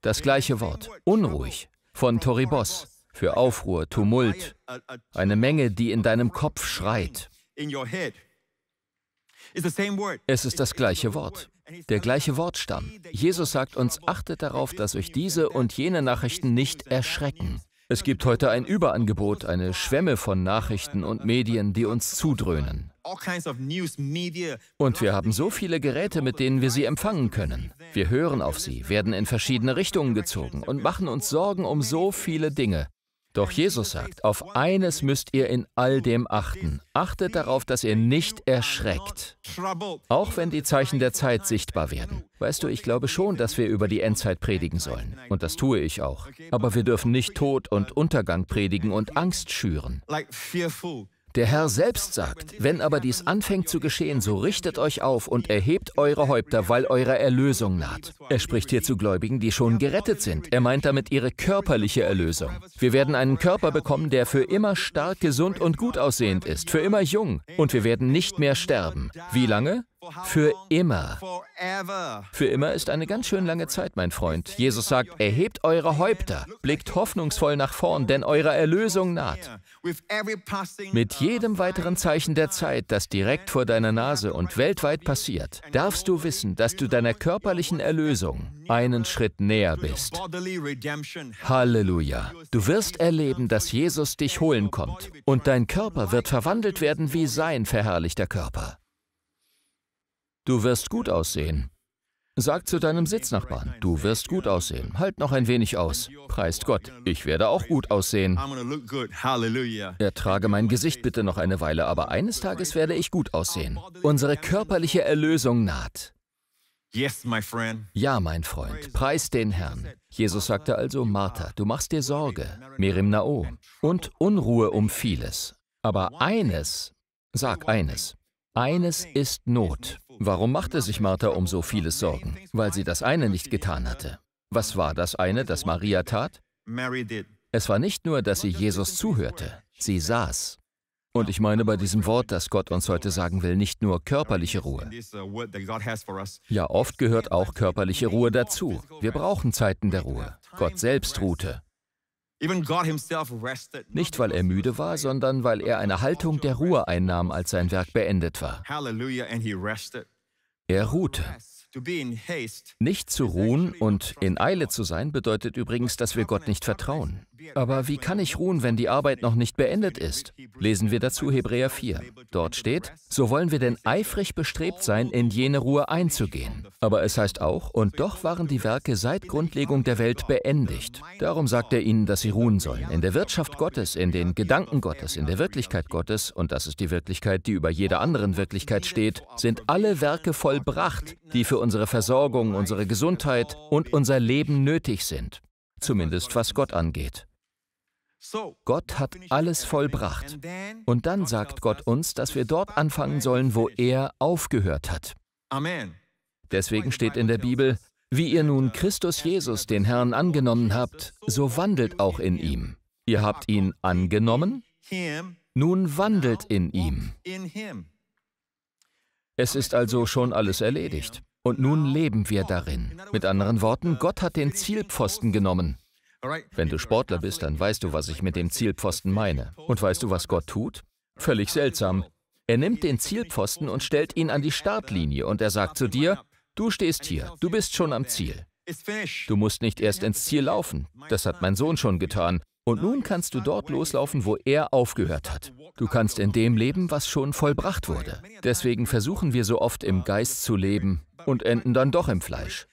Das gleiche Wort, unruhig, von Toribos, für Aufruhr, Tumult, eine Menge, die in deinem Kopf schreit. Es ist das gleiche Wort, der gleiche Wortstamm. Jesus sagt uns, achtet darauf, dass euch diese und jene Nachrichten nicht erschrecken. Es gibt heute ein Überangebot, eine Schwemme von Nachrichten und Medien, die uns zudröhnen. Und wir haben so viele Geräte, mit denen wir sie empfangen können. Wir hören auf sie, werden in verschiedene Richtungen gezogen und machen uns Sorgen um so viele Dinge. Doch Jesus sagt, auf eines müsst ihr in all dem achten. Achtet darauf, dass ihr nicht erschreckt. Auch wenn die Zeichen der Zeit sichtbar werden. Weißt du, ich glaube schon, dass wir über die Endzeit predigen sollen. Und das tue ich auch. Aber wir dürfen nicht Tod und Untergang predigen und Angst schüren. Der Herr selbst sagt, wenn aber dies anfängt zu geschehen, so richtet euch auf und erhebt eure Häupter, weil eure Erlösung naht. Er spricht hier zu Gläubigen, die schon gerettet sind. Er meint damit ihre körperliche Erlösung. Wir werden einen Körper bekommen, der für immer stark, gesund und gut aussehend ist, für immer jung. Und wir werden nicht mehr sterben. Wie lange? Für immer. Für immer ist eine ganz schön lange Zeit, mein Freund. Jesus sagt, erhebt eure Häupter, blickt hoffnungsvoll nach vorn, denn eure Erlösung naht. Mit jedem weiteren Zeichen der Zeit, das direkt vor deiner Nase und weltweit passiert, darfst du wissen, dass du deiner körperlichen Erlösung einen Schritt näher bist. Halleluja. Du wirst erleben, dass Jesus dich holen kommt und dein Körper wird verwandelt werden wie sein verherrlichter Körper. Du wirst gut aussehen. Sag zu deinem Sitznachbarn, du wirst gut aussehen. Halt noch ein wenig aus. Preist Gott, ich werde auch gut aussehen. Ertrage mein Gesicht bitte noch eine Weile, aber eines Tages werde ich gut aussehen. Unsere körperliche Erlösung naht. Ja, mein Freund, preis den Herrn. Jesus sagte also, Martha, du machst dir Sorge, Merimnao, und Unruhe um vieles. Aber eines, sag eines, eines ist Not. Warum machte sich Martha um so vieles Sorgen? Weil sie das eine nicht getan hatte. Was war das eine, das Maria tat? Es war nicht nur, dass sie Jesus zuhörte, sie saß. Und ich meine bei diesem Wort, das Gott uns heute sagen will, nicht nur körperliche Ruhe. Uh, ja, oft gehört auch körperliche Ruhe dazu. Wir brauchen Zeiten der Ruhe. Gott selbst ruhte. Nicht weil er müde war, sondern weil er eine Haltung der Ruhe einnahm, als sein Werk beendet war. Er ruhte. Nicht zu ruhen und in Eile zu sein bedeutet übrigens, dass wir Gott nicht vertrauen. Aber wie kann ich ruhen, wenn die Arbeit noch nicht beendet ist? Lesen wir dazu Hebräer 4. Dort steht, so wollen wir denn eifrig bestrebt sein, in jene Ruhe einzugehen. Aber es heißt auch, und doch waren die Werke seit Grundlegung der Welt beendigt. Darum sagt er ihnen, dass sie ruhen sollen. In der Wirtschaft Gottes, in den Gedanken Gottes, in der Wirklichkeit Gottes, und das ist die Wirklichkeit, die über jeder anderen Wirklichkeit steht, sind alle Werke vollbracht, die für unsere Versorgung, unsere Gesundheit und unser Leben nötig sind. Zumindest was Gott angeht. Gott hat alles vollbracht. Und dann sagt Gott uns, dass wir dort anfangen sollen, wo er aufgehört hat. Deswegen steht in der Bibel, wie ihr nun uh, Christus Jesus, den Herrn, angenommen habt, so wandelt auch in ihm. Ihr habt ihn angenommen, nun wandelt in ihm. Es ist also schon alles erledigt. Und nun leben wir darin. Mit anderen Worten, uh, Gott hat den Zielpfosten genommen. Wenn du Sportler bist, dann weißt du, was ich mit dem Zielpfosten meine. Und weißt du, was Gott tut? Völlig seltsam. Er nimmt den Zielpfosten und stellt ihn an die Startlinie und er sagt zu dir, du stehst hier, du bist schon am Ziel. Du musst nicht erst ins Ziel laufen, das hat mein Sohn schon getan. Und nun kannst du dort loslaufen, wo er aufgehört hat. Du kannst in dem leben, was schon vollbracht wurde. Deswegen versuchen wir so oft im Geist zu leben und enden dann doch im Fleisch.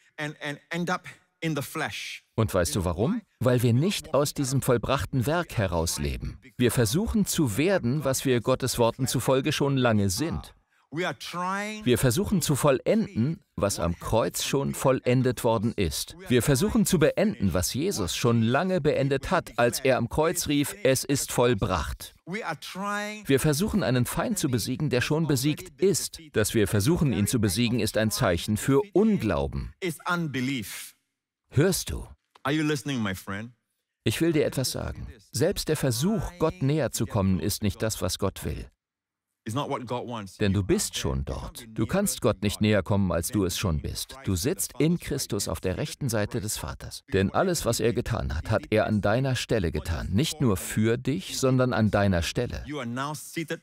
Und weißt du warum? Weil wir nicht aus diesem vollbrachten Werk herausleben. Wir versuchen zu werden, was wir Gottes Worten zufolge schon lange sind. Wir versuchen zu vollenden, was am Kreuz schon vollendet worden ist. Wir versuchen zu beenden, was Jesus schon lange beendet hat, als er am Kreuz rief, es ist vollbracht. Wir versuchen einen Feind zu besiegen, der schon besiegt ist. Dass wir versuchen, ihn zu besiegen, ist ein Zeichen für Unglauben. Hörst du? Ich will dir etwas sagen. Selbst der Versuch, Gott näher zu kommen, ist nicht das, was Gott will. Denn du bist schon dort. Du kannst Gott nicht näher kommen, als du es schon bist. Du sitzt in Christus auf der rechten Seite des Vaters. Denn alles, was er getan hat, hat er an deiner Stelle getan. Nicht nur für dich, sondern an deiner Stelle.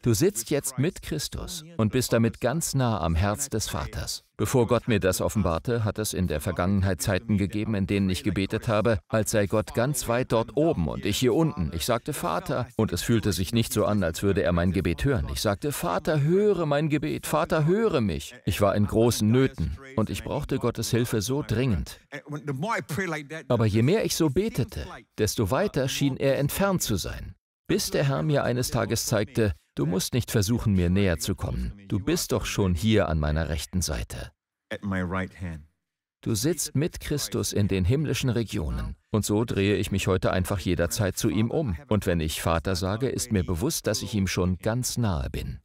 Du sitzt jetzt mit Christus und bist damit ganz nah am Herz des Vaters. Bevor Gott mir das offenbarte, hat es in der Vergangenheit Zeiten gegeben, in denen ich gebetet habe, als sei Gott ganz weit dort oben und ich hier unten. Ich sagte Vater und es fühlte sich nicht so an, als würde er mein Gebet hören. Ich sagte Vater, höre mein Gebet, Vater, höre mich. Ich war in großen Nöten und ich brauchte Gottes Hilfe so dringend. Aber je mehr ich so betete, desto weiter schien er entfernt zu sein bis der Herr mir eines Tages zeigte, Du musst nicht versuchen, mir näher zu kommen. Du bist doch schon hier an meiner rechten Seite. Du sitzt mit Christus in den himmlischen Regionen. Und so drehe ich mich heute einfach jederzeit zu ihm um. Und wenn ich Vater sage, ist mir bewusst, dass ich ihm schon ganz nahe bin.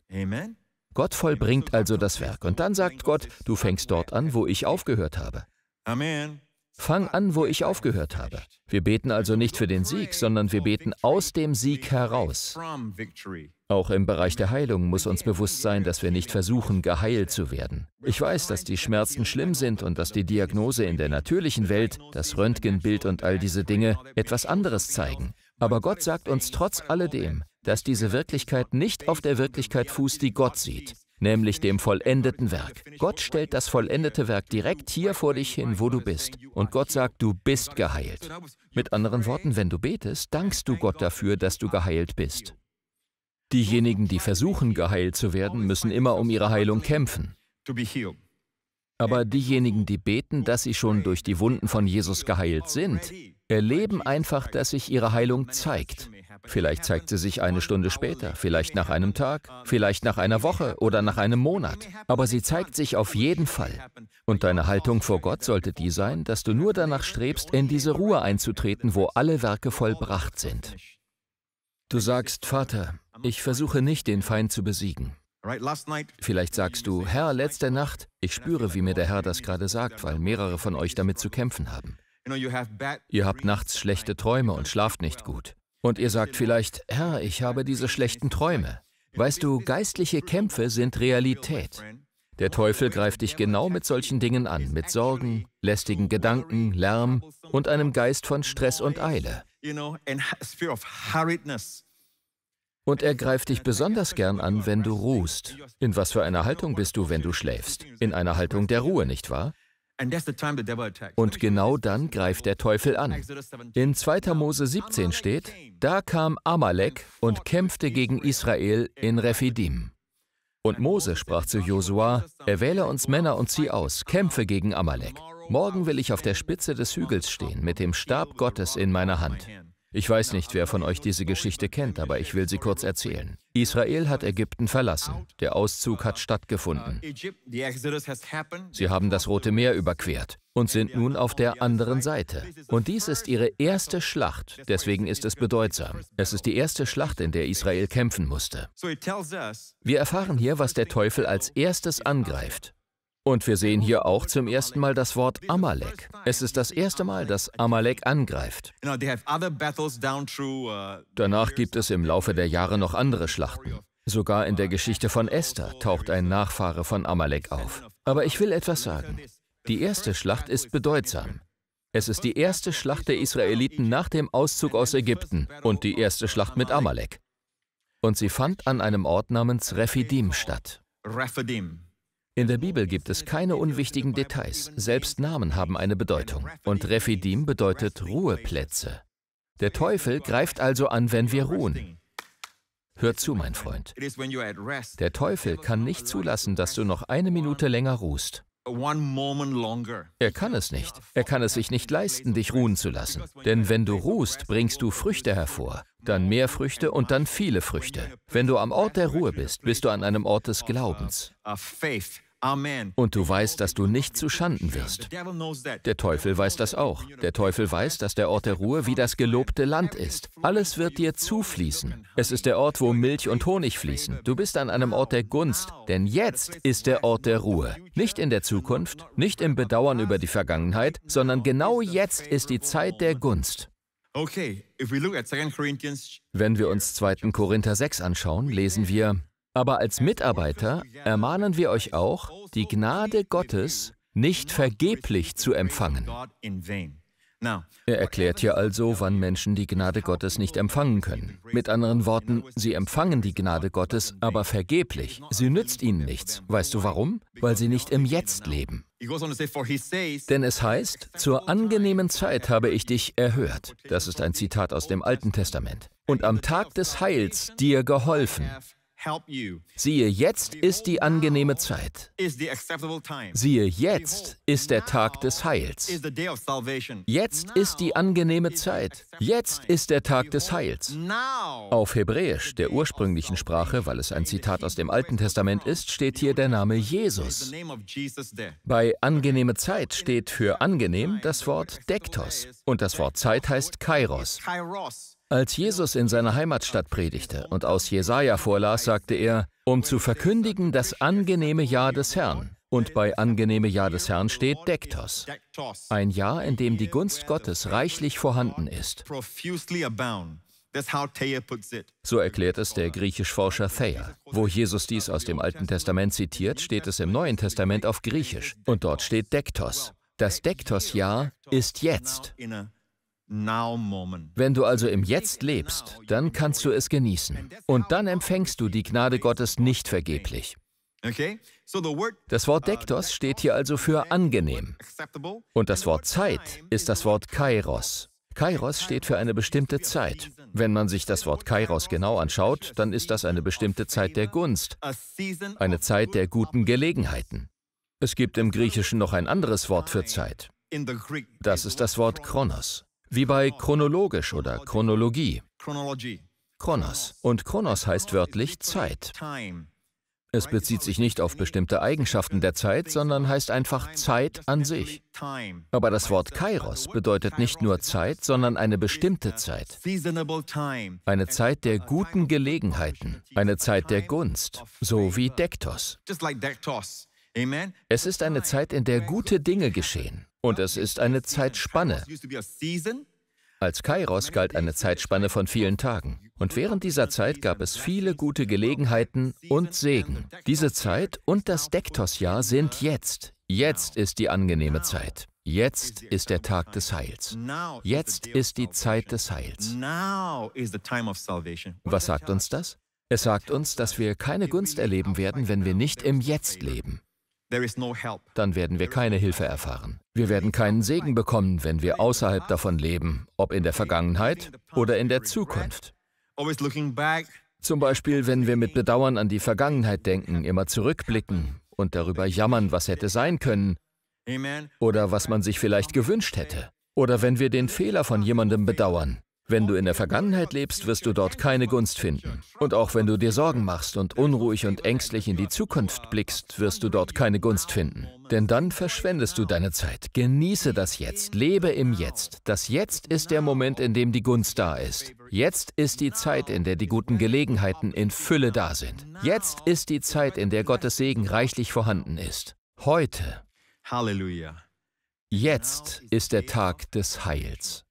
Gott vollbringt also das Werk. Und dann sagt Gott, du fängst dort an, wo ich aufgehört habe. Amen. Fang an, wo ich aufgehört habe. Wir beten also nicht für den Sieg, sondern wir beten aus dem Sieg heraus. Auch im Bereich der Heilung muss uns bewusst sein, dass wir nicht versuchen, geheilt zu werden. Ich weiß, dass die Schmerzen schlimm sind und dass die Diagnose in der natürlichen Welt, das Röntgenbild und all diese Dinge, etwas anderes zeigen. Aber Gott sagt uns trotz alledem, dass diese Wirklichkeit nicht auf der Wirklichkeit fußt, die Gott sieht nämlich dem vollendeten Werk. Gott stellt das vollendete Werk direkt hier vor dich hin, wo du bist. Und Gott sagt, du bist geheilt. Mit anderen Worten, wenn du betest, dankst du Gott dafür, dass du geheilt bist. Diejenigen, die versuchen, geheilt zu werden, müssen immer um ihre Heilung kämpfen. Aber diejenigen, die beten, dass sie schon durch die Wunden von Jesus geheilt sind, erleben einfach, dass sich ihre Heilung zeigt. Vielleicht zeigt sie sich eine Stunde später, vielleicht nach einem Tag, vielleicht nach einer Woche oder nach einem Monat. Aber sie zeigt sich auf jeden Fall. Und deine Haltung vor Gott sollte die sein, dass du nur danach strebst, in diese Ruhe einzutreten, wo alle Werke vollbracht sind. Du sagst, Vater, ich versuche nicht, den Feind zu besiegen. Vielleicht sagst du, Herr, letzte Nacht, ich spüre, wie mir der Herr das gerade sagt, weil mehrere von euch damit zu kämpfen haben. Ihr habt nachts schlechte Träume und schlaft nicht gut. Und ihr sagt vielleicht, Herr, ich habe diese schlechten Träume. Weißt du, geistliche Kämpfe sind Realität. Der Teufel greift dich genau mit solchen Dingen an, mit Sorgen, lästigen Gedanken, Lärm und einem Geist von Stress und Eile. Und er greift dich besonders gern an, wenn du ruhst. In was für einer Haltung bist du, wenn du schläfst? In einer Haltung der Ruhe, nicht wahr? Und genau dann greift der Teufel an. In 2. Mose 17 steht, da kam Amalek und kämpfte gegen Israel in Rephidim. Und Mose sprach zu Josua, erwähle uns Männer und zieh aus, kämpfe gegen Amalek. Morgen will ich auf der Spitze des Hügels stehen, mit dem Stab Gottes in meiner Hand. Ich weiß nicht, wer von euch diese Geschichte kennt, aber ich will sie kurz erzählen. Israel hat Ägypten verlassen. Der Auszug hat stattgefunden. Sie haben das Rote Meer überquert und sind nun auf der anderen Seite. Und dies ist ihre erste Schlacht, deswegen ist es bedeutsam. Es ist die erste Schlacht, in der Israel kämpfen musste. Wir erfahren hier, was der Teufel als erstes angreift. Und wir sehen hier auch zum ersten Mal das Wort Amalek. Es ist das erste Mal, dass Amalek angreift. Uh, Danach gibt es im Laufe der Jahre noch andere Schlachten. Sogar in der Geschichte von Esther taucht ein Nachfahre von Amalek auf. Aber ich will etwas sagen. Die erste Schlacht ist bedeutsam. Es ist die erste Schlacht der Israeliten nach dem Auszug aus Ägypten und die erste Schlacht mit Amalek. Und sie fand an einem Ort namens Rephidim statt. Rephidim. In der Bibel gibt es keine unwichtigen Details, selbst Namen haben eine Bedeutung. Und Refidim bedeutet Ruheplätze. Der Teufel greift also an, wenn wir ruhen. Hör zu, mein Freund. Der Teufel kann nicht zulassen, dass du noch eine Minute länger ruhst. Er kann es nicht. Er kann es sich nicht leisten, dich ruhen zu lassen. Denn wenn du ruhst, bringst du Früchte hervor, dann mehr Früchte und dann viele Früchte. Wenn du am Ort der Ruhe bist, bist du an einem Ort des Glaubens. Und du weißt, dass du nicht zu Schanden wirst. Der Teufel weiß das auch. Der Teufel weiß, dass der Ort der Ruhe wie das gelobte Land ist. Alles wird dir zufließen. Es ist der Ort, wo Milch und Honig fließen. Du bist an einem Ort der Gunst, denn jetzt ist der Ort der Ruhe. Nicht in der Zukunft, nicht im Bedauern über die Vergangenheit, sondern genau jetzt ist die Zeit der Gunst. Wenn wir uns 2. Korinther 6 anschauen, lesen wir, aber als Mitarbeiter ermahnen wir euch auch, die Gnade Gottes nicht vergeblich zu empfangen. Er erklärt hier also, wann Menschen die Gnade Gottes nicht empfangen können. Mit anderen Worten, sie empfangen die Gnade Gottes, aber vergeblich. Sie nützt ihnen nichts. Weißt du warum? Weil sie nicht im Jetzt leben. Denn es heißt, zur angenehmen Zeit habe ich dich erhört. Das ist ein Zitat aus dem Alten Testament. Und am Tag des Heils dir geholfen. Siehe, jetzt ist die angenehme Zeit. Siehe, jetzt ist der Tag des Heils. Jetzt ist die angenehme Zeit. Jetzt ist der Tag des Heils. Auf Hebräisch, der ursprünglichen Sprache, weil es ein Zitat aus dem Alten Testament ist, steht hier der Name Jesus. Bei angenehme Zeit steht für angenehm das Wort Dektos und das Wort Zeit heißt Kairos. Als Jesus in seiner Heimatstadt predigte und aus Jesaja vorlas, sagte er: Um zu verkündigen das angenehme Jahr des Herrn. Und bei angenehme Jahr des Herrn steht Dektos, ein Jahr, in dem die Gunst Gottes reichlich vorhanden ist. So erklärt es der griechische Forscher Thayer. Wo Jesus dies aus dem Alten Testament zitiert, steht es im Neuen Testament auf Griechisch. Und dort steht Dektos. Das Dektos-Jahr ist jetzt. Wenn du also im Jetzt lebst, dann kannst du es genießen. Und dann empfängst du die Gnade Gottes nicht vergeblich. Das Wort uh, Dektos steht hier also für angenehm. Und das Wort Zeit ist das Wort Kairos. Kairos steht für eine bestimmte Zeit. Wenn man sich das Wort Kairos genau anschaut, dann ist das eine bestimmte Zeit der Gunst, eine Zeit der guten Gelegenheiten. Es gibt im Griechischen noch ein anderes Wort für Zeit. Das ist das Wort Kronos. Wie bei chronologisch oder Chronologie. Chronos. Und Chronos heißt wörtlich Zeit. Es bezieht sich nicht auf bestimmte Eigenschaften der Zeit, sondern heißt einfach Zeit an sich. Aber das Wort Kairos bedeutet nicht nur Zeit, sondern eine bestimmte Zeit. Eine Zeit der guten Gelegenheiten, eine Zeit der Gunst, so wie Dektos. Es ist eine Zeit, in der gute Dinge geschehen. Und es ist eine Zeitspanne. Als Kairos galt eine Zeitspanne von vielen Tagen. Und während dieser Zeit gab es viele gute Gelegenheiten und Segen. Diese Zeit und das Dektos-Jahr sind jetzt. Jetzt ist die angenehme Zeit. Jetzt ist der Tag des Heils. Jetzt ist die Zeit des Heils. Was sagt uns das? Es sagt uns, dass wir keine Gunst erleben werden, wenn wir nicht im Jetzt leben dann werden wir keine Hilfe erfahren. Wir werden keinen Segen bekommen, wenn wir außerhalb davon leben, ob in der Vergangenheit oder in der Zukunft. Zum Beispiel, wenn wir mit Bedauern an die Vergangenheit denken, immer zurückblicken und darüber jammern, was hätte sein können oder was man sich vielleicht gewünscht hätte. Oder wenn wir den Fehler von jemandem bedauern, wenn du in der Vergangenheit lebst, wirst du dort keine Gunst finden. Und auch wenn du dir Sorgen machst und unruhig und ängstlich in die Zukunft blickst, wirst du dort keine Gunst finden. Denn dann verschwendest du deine Zeit. Genieße das Jetzt, lebe im Jetzt. Das Jetzt ist der Moment, in dem die Gunst da ist. Jetzt ist die Zeit, in der die guten Gelegenheiten in Fülle da sind. Jetzt ist die Zeit, in der Gottes Segen reichlich vorhanden ist. Heute. Halleluja. Jetzt ist der Tag des Heils.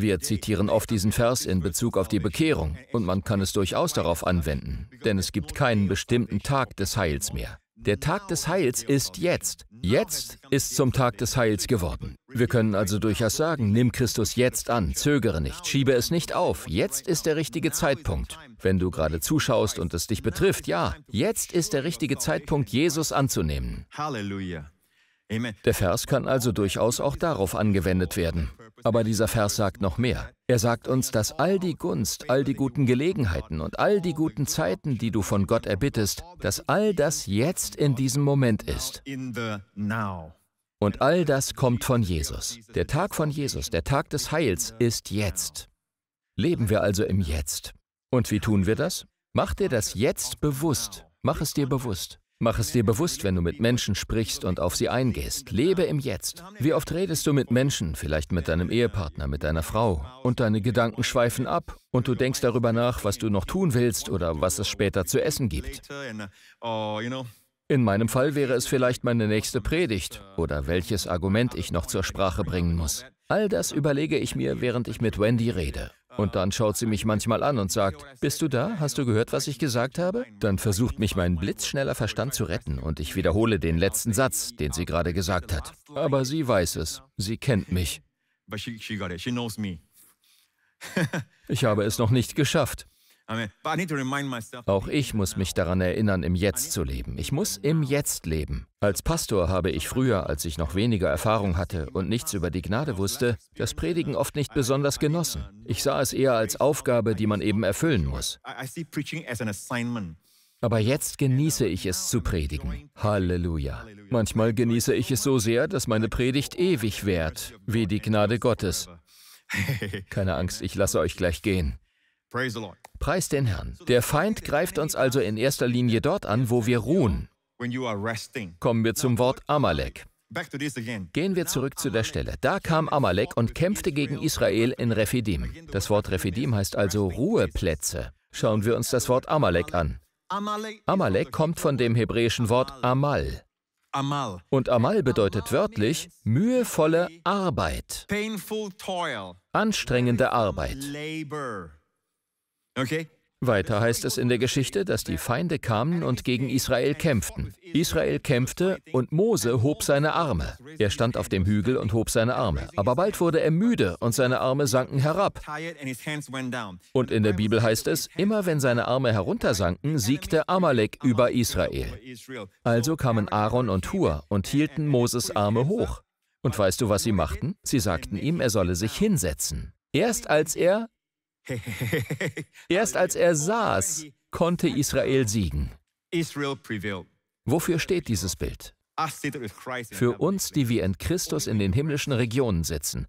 Wir zitieren oft diesen Vers in Bezug auf die Bekehrung und man kann es durchaus darauf anwenden, denn es gibt keinen bestimmten Tag des Heils mehr. Der Tag des Heils ist jetzt. Jetzt ist zum Tag des Heils geworden. Wir können also durchaus sagen, nimm Christus jetzt an, zögere nicht, schiebe es nicht auf, jetzt ist der richtige Zeitpunkt. Wenn du gerade zuschaust und es dich betrifft, ja, jetzt ist der richtige Zeitpunkt, Jesus anzunehmen. Halleluja. Der Vers kann also durchaus auch darauf angewendet werden. Aber dieser Vers sagt noch mehr. Er sagt uns, dass all die Gunst, all die guten Gelegenheiten und all die guten Zeiten, die du von Gott erbittest, dass all das jetzt in diesem Moment ist. Und all das kommt von Jesus. Der Tag von Jesus, der Tag des Heils, ist jetzt. Leben wir also im Jetzt. Und wie tun wir das? Mach dir das jetzt bewusst. Mach es dir bewusst. Mach es dir bewusst, wenn du mit Menschen sprichst und auf sie eingehst. Lebe im Jetzt. Wie oft redest du mit Menschen, vielleicht mit deinem Ehepartner, mit deiner Frau, und deine Gedanken schweifen ab und du denkst darüber nach, was du noch tun willst oder was es später zu essen gibt. In meinem Fall wäre es vielleicht meine nächste Predigt oder welches Argument ich noch zur Sprache bringen muss. All das überlege ich mir, während ich mit Wendy rede. Und dann schaut sie mich manchmal an und sagt, bist du da? Hast du gehört, was ich gesagt habe? Dann versucht mich mein blitzschneller Verstand zu retten und ich wiederhole den letzten Satz, den sie gerade gesagt hat. Aber sie weiß es. Sie kennt mich. Ich habe es noch nicht geschafft. Auch ich muss mich daran erinnern, im Jetzt zu leben. Ich muss im Jetzt leben. Als Pastor habe ich früher, als ich noch weniger Erfahrung hatte und nichts über die Gnade wusste, das Predigen oft nicht besonders genossen. Ich sah es eher als Aufgabe, die man eben erfüllen muss. Aber jetzt genieße ich es zu predigen. Halleluja. Manchmal genieße ich es so sehr, dass meine Predigt ewig währt, wie die Gnade Gottes. Keine Angst, ich lasse euch gleich gehen. Praise the Lord. Preis den Herrn. Der Feind greift uns also in erster Linie dort an, wo wir ruhen. Kommen wir zum Wort Amalek. Gehen wir zurück zu der Stelle. Da kam Amalek und kämpfte gegen Israel in Rephidim. Das Wort Rephidim heißt also Ruheplätze. Schauen wir uns das Wort Amalek an. Amalek kommt von dem hebräischen Wort Amal. Und Amal bedeutet wörtlich mühevolle Arbeit, anstrengende Arbeit. Weiter heißt es in der Geschichte, dass die Feinde kamen und gegen Israel kämpften. Israel kämpfte und Mose hob seine Arme. Er stand auf dem Hügel und hob seine Arme. Aber bald wurde er müde und seine Arme sanken herab. Und in der Bibel heißt es, immer wenn seine Arme heruntersanken, siegte Amalek über Israel. Also kamen Aaron und Hur und hielten Moses Arme hoch. Und weißt du, was sie machten? Sie sagten ihm, er solle sich hinsetzen. Erst als er Erst als er saß, konnte Israel siegen. Wofür steht dieses Bild? Für uns, die wir in Christus in den himmlischen Regionen sitzen.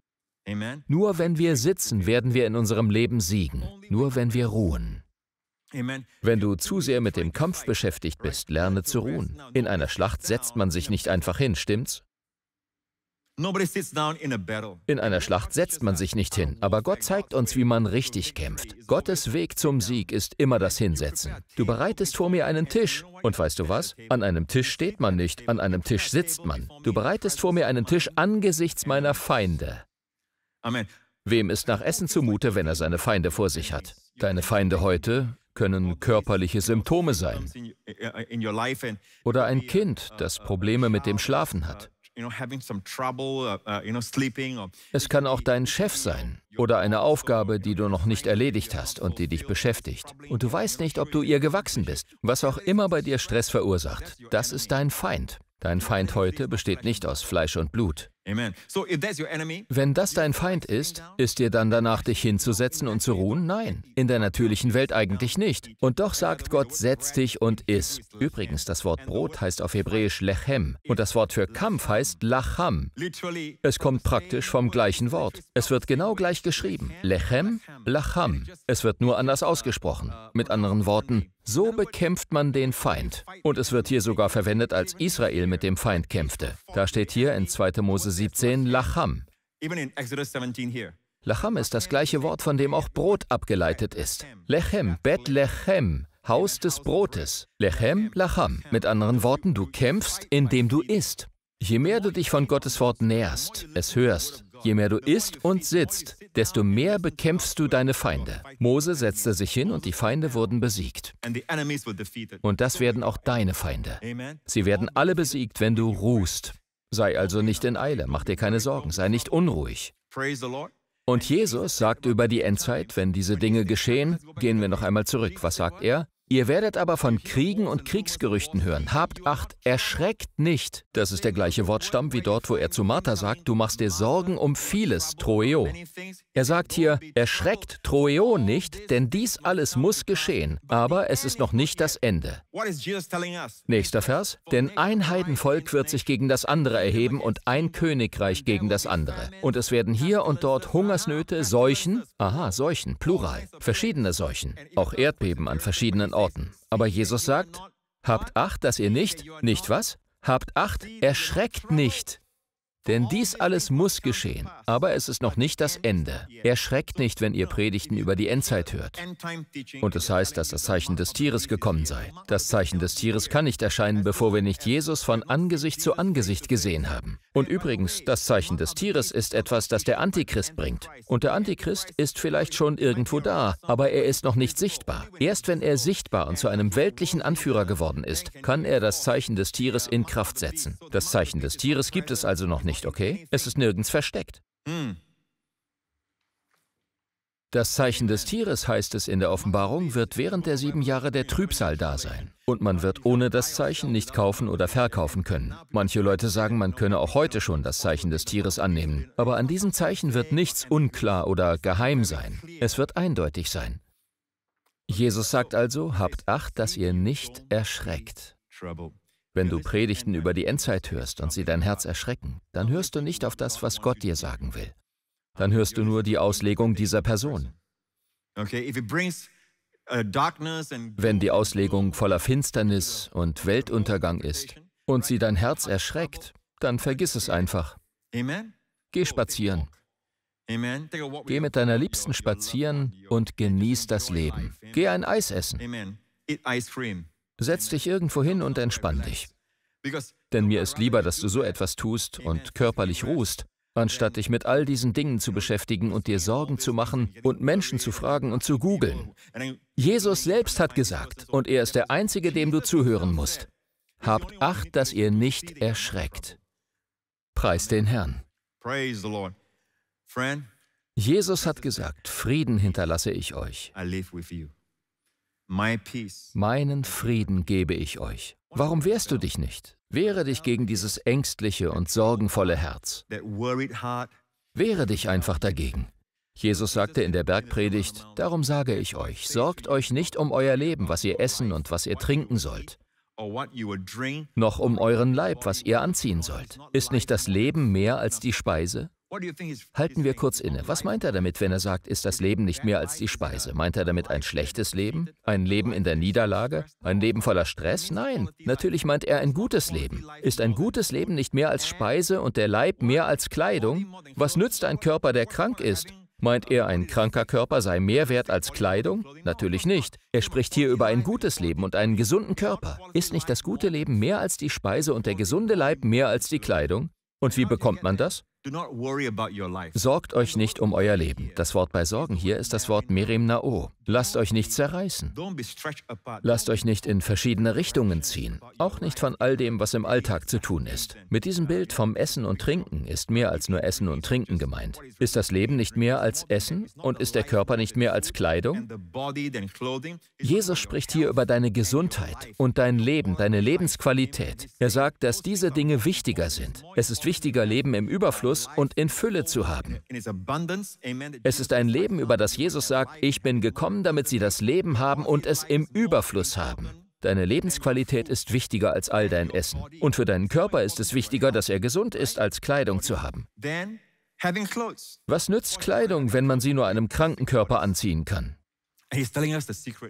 Nur wenn wir sitzen, werden wir in unserem Leben siegen. Nur wenn wir ruhen. Wenn du zu sehr mit dem Kampf beschäftigt bist, lerne zu ruhen. In einer Schlacht setzt man sich nicht einfach hin, stimmt's? In einer Schlacht setzt man sich nicht hin, aber Gott zeigt uns, wie man richtig kämpft. Gottes Weg zum Sieg ist immer das Hinsetzen. Du bereitest vor mir einen Tisch. Und weißt du was? An einem Tisch steht man nicht, an einem Tisch sitzt man. Du bereitest vor mir einen Tisch angesichts meiner Feinde. Wem ist nach Essen zumute, wenn er seine Feinde vor sich hat? Deine Feinde heute können körperliche Symptome sein. Oder ein Kind, das Probleme mit dem Schlafen hat. Uh, uh, es kann auch dein Chef sein oder eine Aufgabe, die du noch nicht erledigt hast und die dich beschäftigt. Und du weißt nicht, ob du ihr gewachsen bist. Was auch immer bei dir Stress verursacht, das ist dein Feind. Dein Feind heute besteht nicht aus Fleisch und Blut. Wenn das dein Feind ist, ist dir dann danach, dich hinzusetzen und zu ruhen? Nein, in der natürlichen Welt eigentlich nicht. Und doch sagt Gott, setz dich und iss. Übrigens, das Wort Brot heißt auf Hebräisch Lechem und das Wort für Kampf heißt Lacham. Es kommt praktisch vom gleichen Wort. Es wird genau gleich geschrieben. Lechem Lacham. Es wird nur anders ausgesprochen. Mit anderen Worten, so bekämpft man den Feind. Und es wird hier sogar verwendet, als Israel mit dem Feind kämpfte. Da steht hier in 2. Mose 17 Lacham. Lacham ist das gleiche Wort, von dem auch Brot abgeleitet ist. Lechem, Bet Lechem, Haus des Brotes. Lechem, Lacham. Mit anderen Worten, du kämpfst, indem du isst. Je mehr du dich von Gottes Wort näherst, es hörst, Je mehr du isst und sitzt, desto mehr bekämpfst du deine Feinde. Mose setzte sich hin und die Feinde wurden besiegt. Und das werden auch deine Feinde. Sie werden alle besiegt, wenn du ruhst. Sei also nicht in Eile, mach dir keine Sorgen, sei nicht unruhig. Und Jesus sagt über die Endzeit, wenn diese Dinge geschehen, gehen wir noch einmal zurück. Was sagt er? Ihr werdet aber von Kriegen und Kriegsgerüchten hören. Habt Acht, erschreckt nicht. Das ist der gleiche Wortstamm wie dort, wo er zu Martha sagt, du machst dir Sorgen um vieles, Troeo. Er sagt hier, erschreckt Troeo nicht, denn dies alles muss geschehen, aber es ist noch nicht das Ende. Nächster Vers, denn ein Heidenvolk wird sich gegen das andere erheben und ein Königreich gegen das andere. Und es werden hier und dort Hungersnöte, Seuchen, aha, Seuchen, Plural, verschiedene Seuchen, auch Erdbeben an verschiedenen orten. Aber Jesus sagt, habt Acht, dass ihr nicht, nicht was? Habt Acht, erschreckt nicht, denn dies alles muss geschehen, aber es ist noch nicht das Ende. Erschreckt nicht, wenn ihr Predigten über die Endzeit hört. Und es heißt, dass das Zeichen des Tieres gekommen sei. Das Zeichen des Tieres kann nicht erscheinen, bevor wir nicht Jesus von Angesicht zu Angesicht gesehen haben. Und übrigens, das Zeichen des Tieres ist etwas, das der Antichrist bringt. Und der Antichrist ist vielleicht schon irgendwo da, aber er ist noch nicht sichtbar. Erst wenn er sichtbar und zu einem weltlichen Anführer geworden ist, kann er das Zeichen des Tieres in Kraft setzen. Das Zeichen des Tieres gibt es also noch nicht nicht, okay? Es ist nirgends versteckt. Hm. Das Zeichen des Tieres, heißt es in der Offenbarung, wird während der sieben Jahre der Trübsal da sein. Und man wird ohne das Zeichen nicht kaufen oder verkaufen können. Manche Leute sagen, man könne auch heute schon das Zeichen des Tieres annehmen. Aber an diesem Zeichen wird nichts unklar oder geheim sein. Es wird eindeutig sein. Jesus sagt also, habt Acht, dass ihr nicht erschreckt. Trouble. Wenn du Predigten über die Endzeit hörst und sie dein Herz erschrecken, dann hörst du nicht auf das, was Gott dir sagen will. Dann hörst du nur die Auslegung dieser Person. Uh, Wenn die Auslegung voller Finsternis und Weltuntergang ist und sie dein Herz erschreckt, dann vergiss es einfach. Geh spazieren. Geh mit deiner Liebsten spazieren und genieß das Leben. Geh ein Eis essen. Setz dich irgendwo hin und entspann dich. Denn mir ist lieber, dass du so etwas tust und körperlich ruhst, anstatt dich mit all diesen Dingen zu beschäftigen und dir Sorgen zu machen und Menschen zu fragen und zu googeln. Jesus selbst hat gesagt, und er ist der Einzige, dem du zuhören musst. Habt Acht, dass ihr nicht erschreckt. Preis den Herrn. Jesus hat gesagt, Frieden hinterlasse ich euch. Meinen Frieden gebe ich euch. Warum wehrst du dich nicht? Wehre dich gegen dieses ängstliche und sorgenvolle Herz. Wehre dich einfach dagegen. Jesus sagte in der Bergpredigt, darum sage ich euch, sorgt euch nicht um euer Leben, was ihr essen und was ihr trinken sollt, noch um euren Leib, was ihr anziehen sollt. Ist nicht das Leben mehr als die Speise Halten wir kurz inne. Was meint er damit, wenn er sagt, ist das Leben nicht mehr als die Speise? Meint er damit ein schlechtes Leben? Ein Leben in der Niederlage? Ein Leben voller Stress? Nein, natürlich meint er ein gutes Leben. Ist ein gutes Leben nicht mehr als Speise und der Leib mehr als Kleidung? Was nützt ein Körper, der krank ist? Meint er, ein kranker Körper sei mehr wert als Kleidung? Natürlich nicht. Er spricht hier über ein gutes Leben und einen gesunden Körper. Ist nicht das gute Leben mehr als die Speise und der gesunde Leib mehr als die Kleidung? Und wie bekommt man das? Sorgt euch nicht um euer Leben. Das Wort bei Sorgen hier ist das Wort Merimnao. Lasst euch nicht zerreißen. Lasst euch nicht in verschiedene Richtungen ziehen. Auch nicht von all dem, was im Alltag zu tun ist. Mit diesem Bild vom Essen und Trinken ist mehr als nur Essen und Trinken gemeint. Ist das Leben nicht mehr als Essen? Und ist der Körper nicht mehr als Kleidung? Jesus spricht hier über deine Gesundheit und dein Leben, deine Lebensqualität. Er sagt, dass diese Dinge wichtiger sind. Es ist wichtiger, Leben im Überfluss Überfluss und in Fülle zu haben. Es ist ein Leben, über das Jesus sagt, ich bin gekommen, damit sie das Leben haben und es im Überfluss haben. Deine Lebensqualität ist wichtiger als all dein Essen. Und für deinen Körper ist es wichtiger, dass er gesund ist, als Kleidung zu haben. Was nützt Kleidung, wenn man sie nur einem kranken Körper anziehen kann?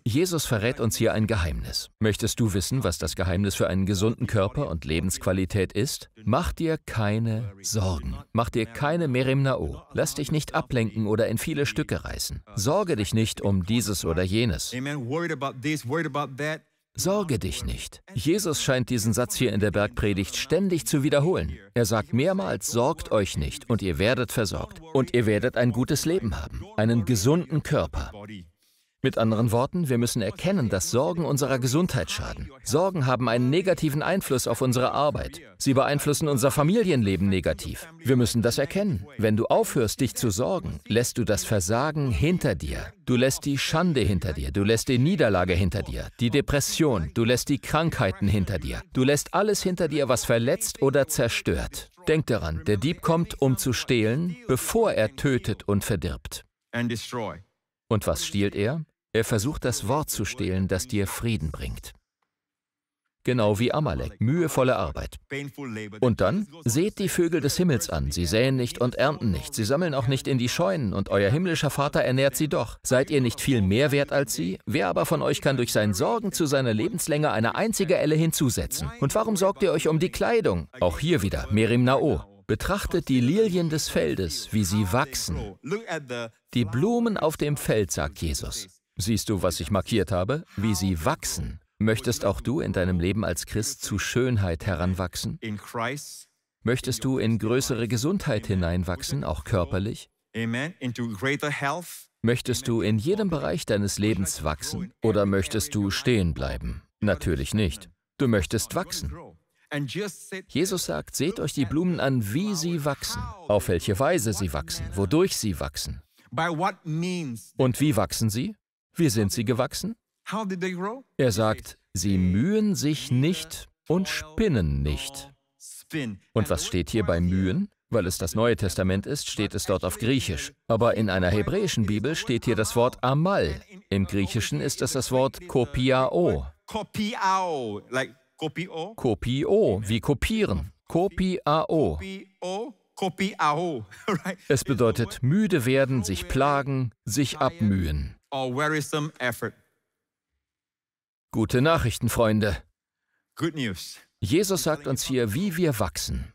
Jesus verrät uns hier ein Geheimnis. Möchtest du wissen, was das Geheimnis für einen gesunden Körper und Lebensqualität ist? Mach dir keine Sorgen. Mach dir keine Merimnao. Oh, lass dich nicht ablenken oder in viele Stücke reißen. Sorge dich nicht um dieses oder jenes. Sorge dich nicht. Jesus scheint diesen Satz hier in der Bergpredigt ständig zu wiederholen. Er sagt mehrmals, sorgt euch nicht und ihr werdet versorgt. Und ihr werdet ein gutes Leben haben, einen gesunden Körper. Mit anderen Worten, wir müssen erkennen, dass Sorgen unserer Gesundheit schaden. Sorgen haben einen negativen Einfluss auf unsere Arbeit. Sie beeinflussen unser Familienleben negativ. Wir müssen das erkennen. Wenn du aufhörst, dich zu sorgen, lässt du das Versagen hinter dir. Du lässt die Schande hinter dir. Du lässt die Niederlage hinter dir. Die Depression. Du lässt die Krankheiten hinter dir. Du lässt alles hinter dir, was verletzt oder zerstört. Denk daran, der Dieb kommt, um zu stehlen, bevor er tötet und verdirbt. And destroy. Und was stiehlt er? Er versucht das Wort zu stehlen, das dir Frieden bringt. Genau wie Amalek, mühevolle Arbeit. Und dann? Seht die Vögel des Himmels an, sie säen nicht und ernten nicht, sie sammeln auch nicht in die Scheunen, und euer himmlischer Vater ernährt sie doch. Seid ihr nicht viel mehr wert als sie? Wer aber von euch kann durch sein Sorgen zu seiner Lebenslänge eine einzige Elle hinzusetzen? Und warum sorgt ihr euch um die Kleidung? Auch hier wieder, Merim Nao. Betrachtet die Lilien des Feldes, wie sie wachsen. Die Blumen auf dem Feld, sagt Jesus. Siehst du, was ich markiert habe? Wie sie wachsen. Möchtest auch du in deinem Leben als Christ zu Schönheit heranwachsen? Möchtest du in größere Gesundheit hineinwachsen, auch körperlich? Möchtest du in jedem Bereich deines Lebens wachsen oder möchtest du stehen bleiben? Natürlich nicht. Du möchtest wachsen. Jesus sagt, seht euch die Blumen an, wie sie wachsen, auf welche Weise sie wachsen, wodurch sie wachsen. Und wie wachsen sie? Wie sind sie gewachsen? Er sagt, sie mühen sich nicht und spinnen nicht. Und was steht hier bei mühen? Weil es das Neue Testament ist, steht es dort auf Griechisch. Aber in einer hebräischen Bibel steht hier das Wort amal. Im Griechischen ist es das Wort uh, kopiao. Kopiao, wie kopieren. Kopiao. Es bedeutet müde werden, sich plagen, sich abmühen. Gute Nachrichten, Freunde. Jesus sagt uns hier, wie wir wachsen,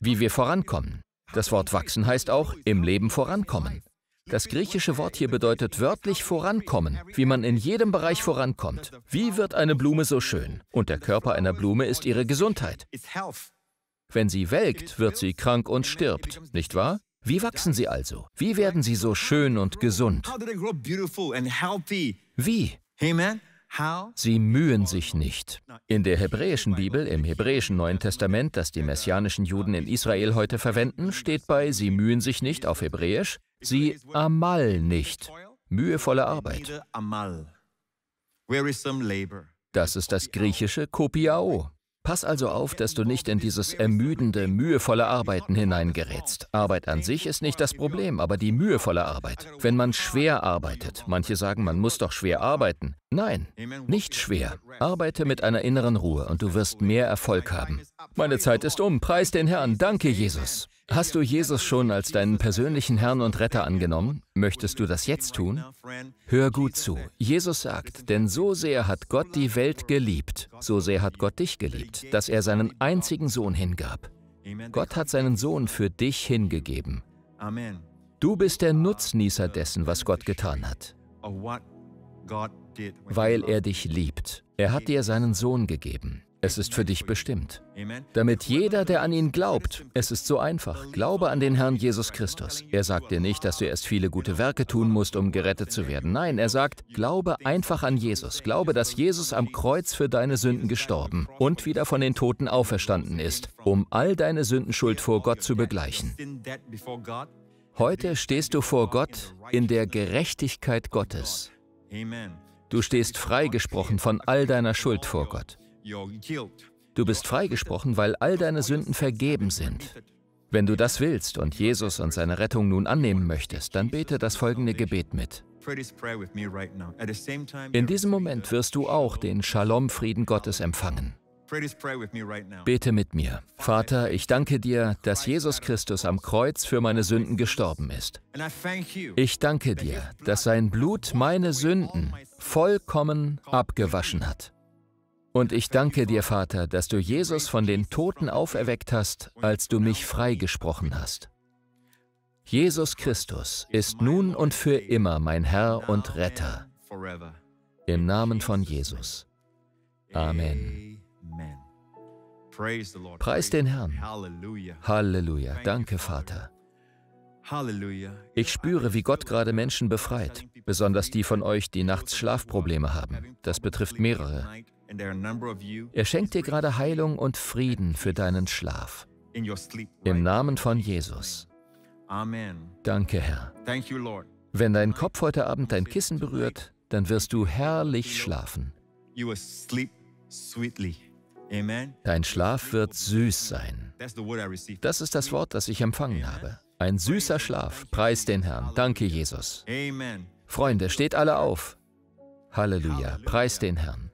wie wir vorankommen. Das Wort wachsen heißt auch im Leben vorankommen. Das griechische Wort hier bedeutet wörtlich vorankommen, wie man in jedem Bereich vorankommt. Wie wird eine Blume so schön? Und der Körper einer Blume ist ihre Gesundheit. Wenn sie welkt, wird sie krank und stirbt, nicht wahr? Wie wachsen sie also? Wie werden sie so schön und gesund? Wie? Sie mühen sich nicht. In der hebräischen Bibel, im hebräischen Neuen Testament, das die messianischen Juden in Israel heute verwenden, steht bei, sie mühen sich nicht auf Hebräisch, sie amal nicht. Mühevolle Arbeit. Das ist das griechische Kopiao. Pass also auf, dass du nicht in dieses ermüdende, mühevolle Arbeiten hineingerätst. Arbeit an sich ist nicht das Problem, aber die mühevolle Arbeit. Wenn man schwer arbeitet, manche sagen, man muss doch schwer arbeiten. Nein, nicht schwer. Arbeite mit einer inneren Ruhe und du wirst mehr Erfolg haben. Meine Zeit ist um. Preis den Herrn. Danke, Jesus. Hast du Jesus schon als deinen persönlichen Herrn und Retter angenommen? Möchtest du das jetzt tun? Hör gut zu. Jesus sagt, denn so sehr hat Gott die Welt geliebt, so sehr hat Gott dich geliebt, dass er seinen einzigen Sohn hingab. Gott hat seinen Sohn für dich hingegeben. Du bist der Nutznießer dessen, was Gott getan hat, weil er dich liebt. Er hat dir seinen Sohn gegeben. Es ist für dich bestimmt. Damit jeder, der an ihn glaubt, es ist so einfach. Glaube an den Herrn Jesus Christus. Er sagt dir nicht, dass du erst viele gute Werke tun musst, um gerettet zu werden. Nein, er sagt, glaube einfach an Jesus. Glaube, dass Jesus am Kreuz für deine Sünden gestorben und wieder von den Toten auferstanden ist, um all deine Sündenschuld vor Gott zu begleichen. Heute stehst du vor Gott in der Gerechtigkeit Gottes. Du stehst freigesprochen von all deiner Schuld vor Gott. Du bist freigesprochen, weil all deine Sünden vergeben sind. Wenn du das willst und Jesus und seine Rettung nun annehmen möchtest, dann bete das folgende Gebet mit. In diesem Moment wirst du auch den Shalom-Frieden Gottes empfangen. Bete mit mir. Vater, ich danke dir, dass Jesus Christus am Kreuz für meine Sünden gestorben ist. Ich danke dir, dass sein Blut meine Sünden vollkommen abgewaschen hat. Und ich danke dir, Vater, dass du Jesus von den Toten auferweckt hast, als du mich freigesprochen hast. Jesus Christus ist nun und für immer mein Herr und Retter. Im Namen von Jesus. Amen. Preis den Herrn. Halleluja. Danke, Vater. Ich spüre, wie Gott gerade Menschen befreit, besonders die von euch, die nachts Schlafprobleme haben. Das betrifft mehrere. Er schenkt dir gerade Heilung und Frieden für deinen Schlaf. Im Namen von Jesus. Amen. Danke, Herr. Wenn dein Kopf heute Abend dein Kissen berührt, dann wirst du herrlich schlafen. Dein Schlaf wird süß sein. Das ist das Wort, das ich empfangen habe. Ein süßer Schlaf. Preis den Herrn. Danke, Jesus. Freunde, steht alle auf. Halleluja. Preis den Herrn.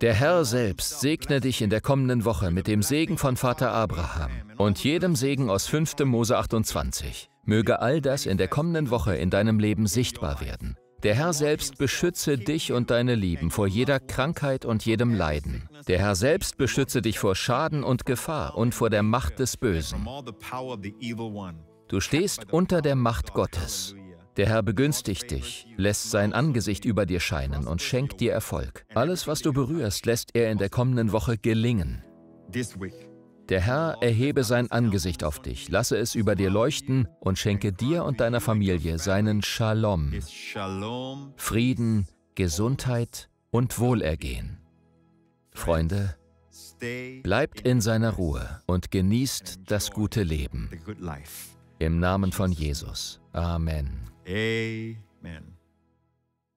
Der Herr selbst segne dich in der kommenden Woche mit dem Segen von Vater Abraham und jedem Segen aus 5. Mose 28. Möge all das in der kommenden Woche in deinem Leben sichtbar werden. Der Herr selbst beschütze dich und deine Lieben vor jeder Krankheit und jedem Leiden. Der Herr selbst beschütze dich vor Schaden und Gefahr und vor der Macht des Bösen. Du stehst unter der Macht Gottes. Der Herr begünstigt dich, lässt sein Angesicht über dir scheinen und schenkt dir Erfolg. Alles, was du berührst, lässt er in der kommenden Woche gelingen. Der Herr erhebe sein Angesicht auf dich, lasse es über dir leuchten und schenke dir und deiner Familie seinen Shalom, Frieden, Gesundheit und Wohlergehen. Freunde, bleibt in seiner Ruhe und genießt das gute Leben. Im Namen von Jesus. Amen. Amen.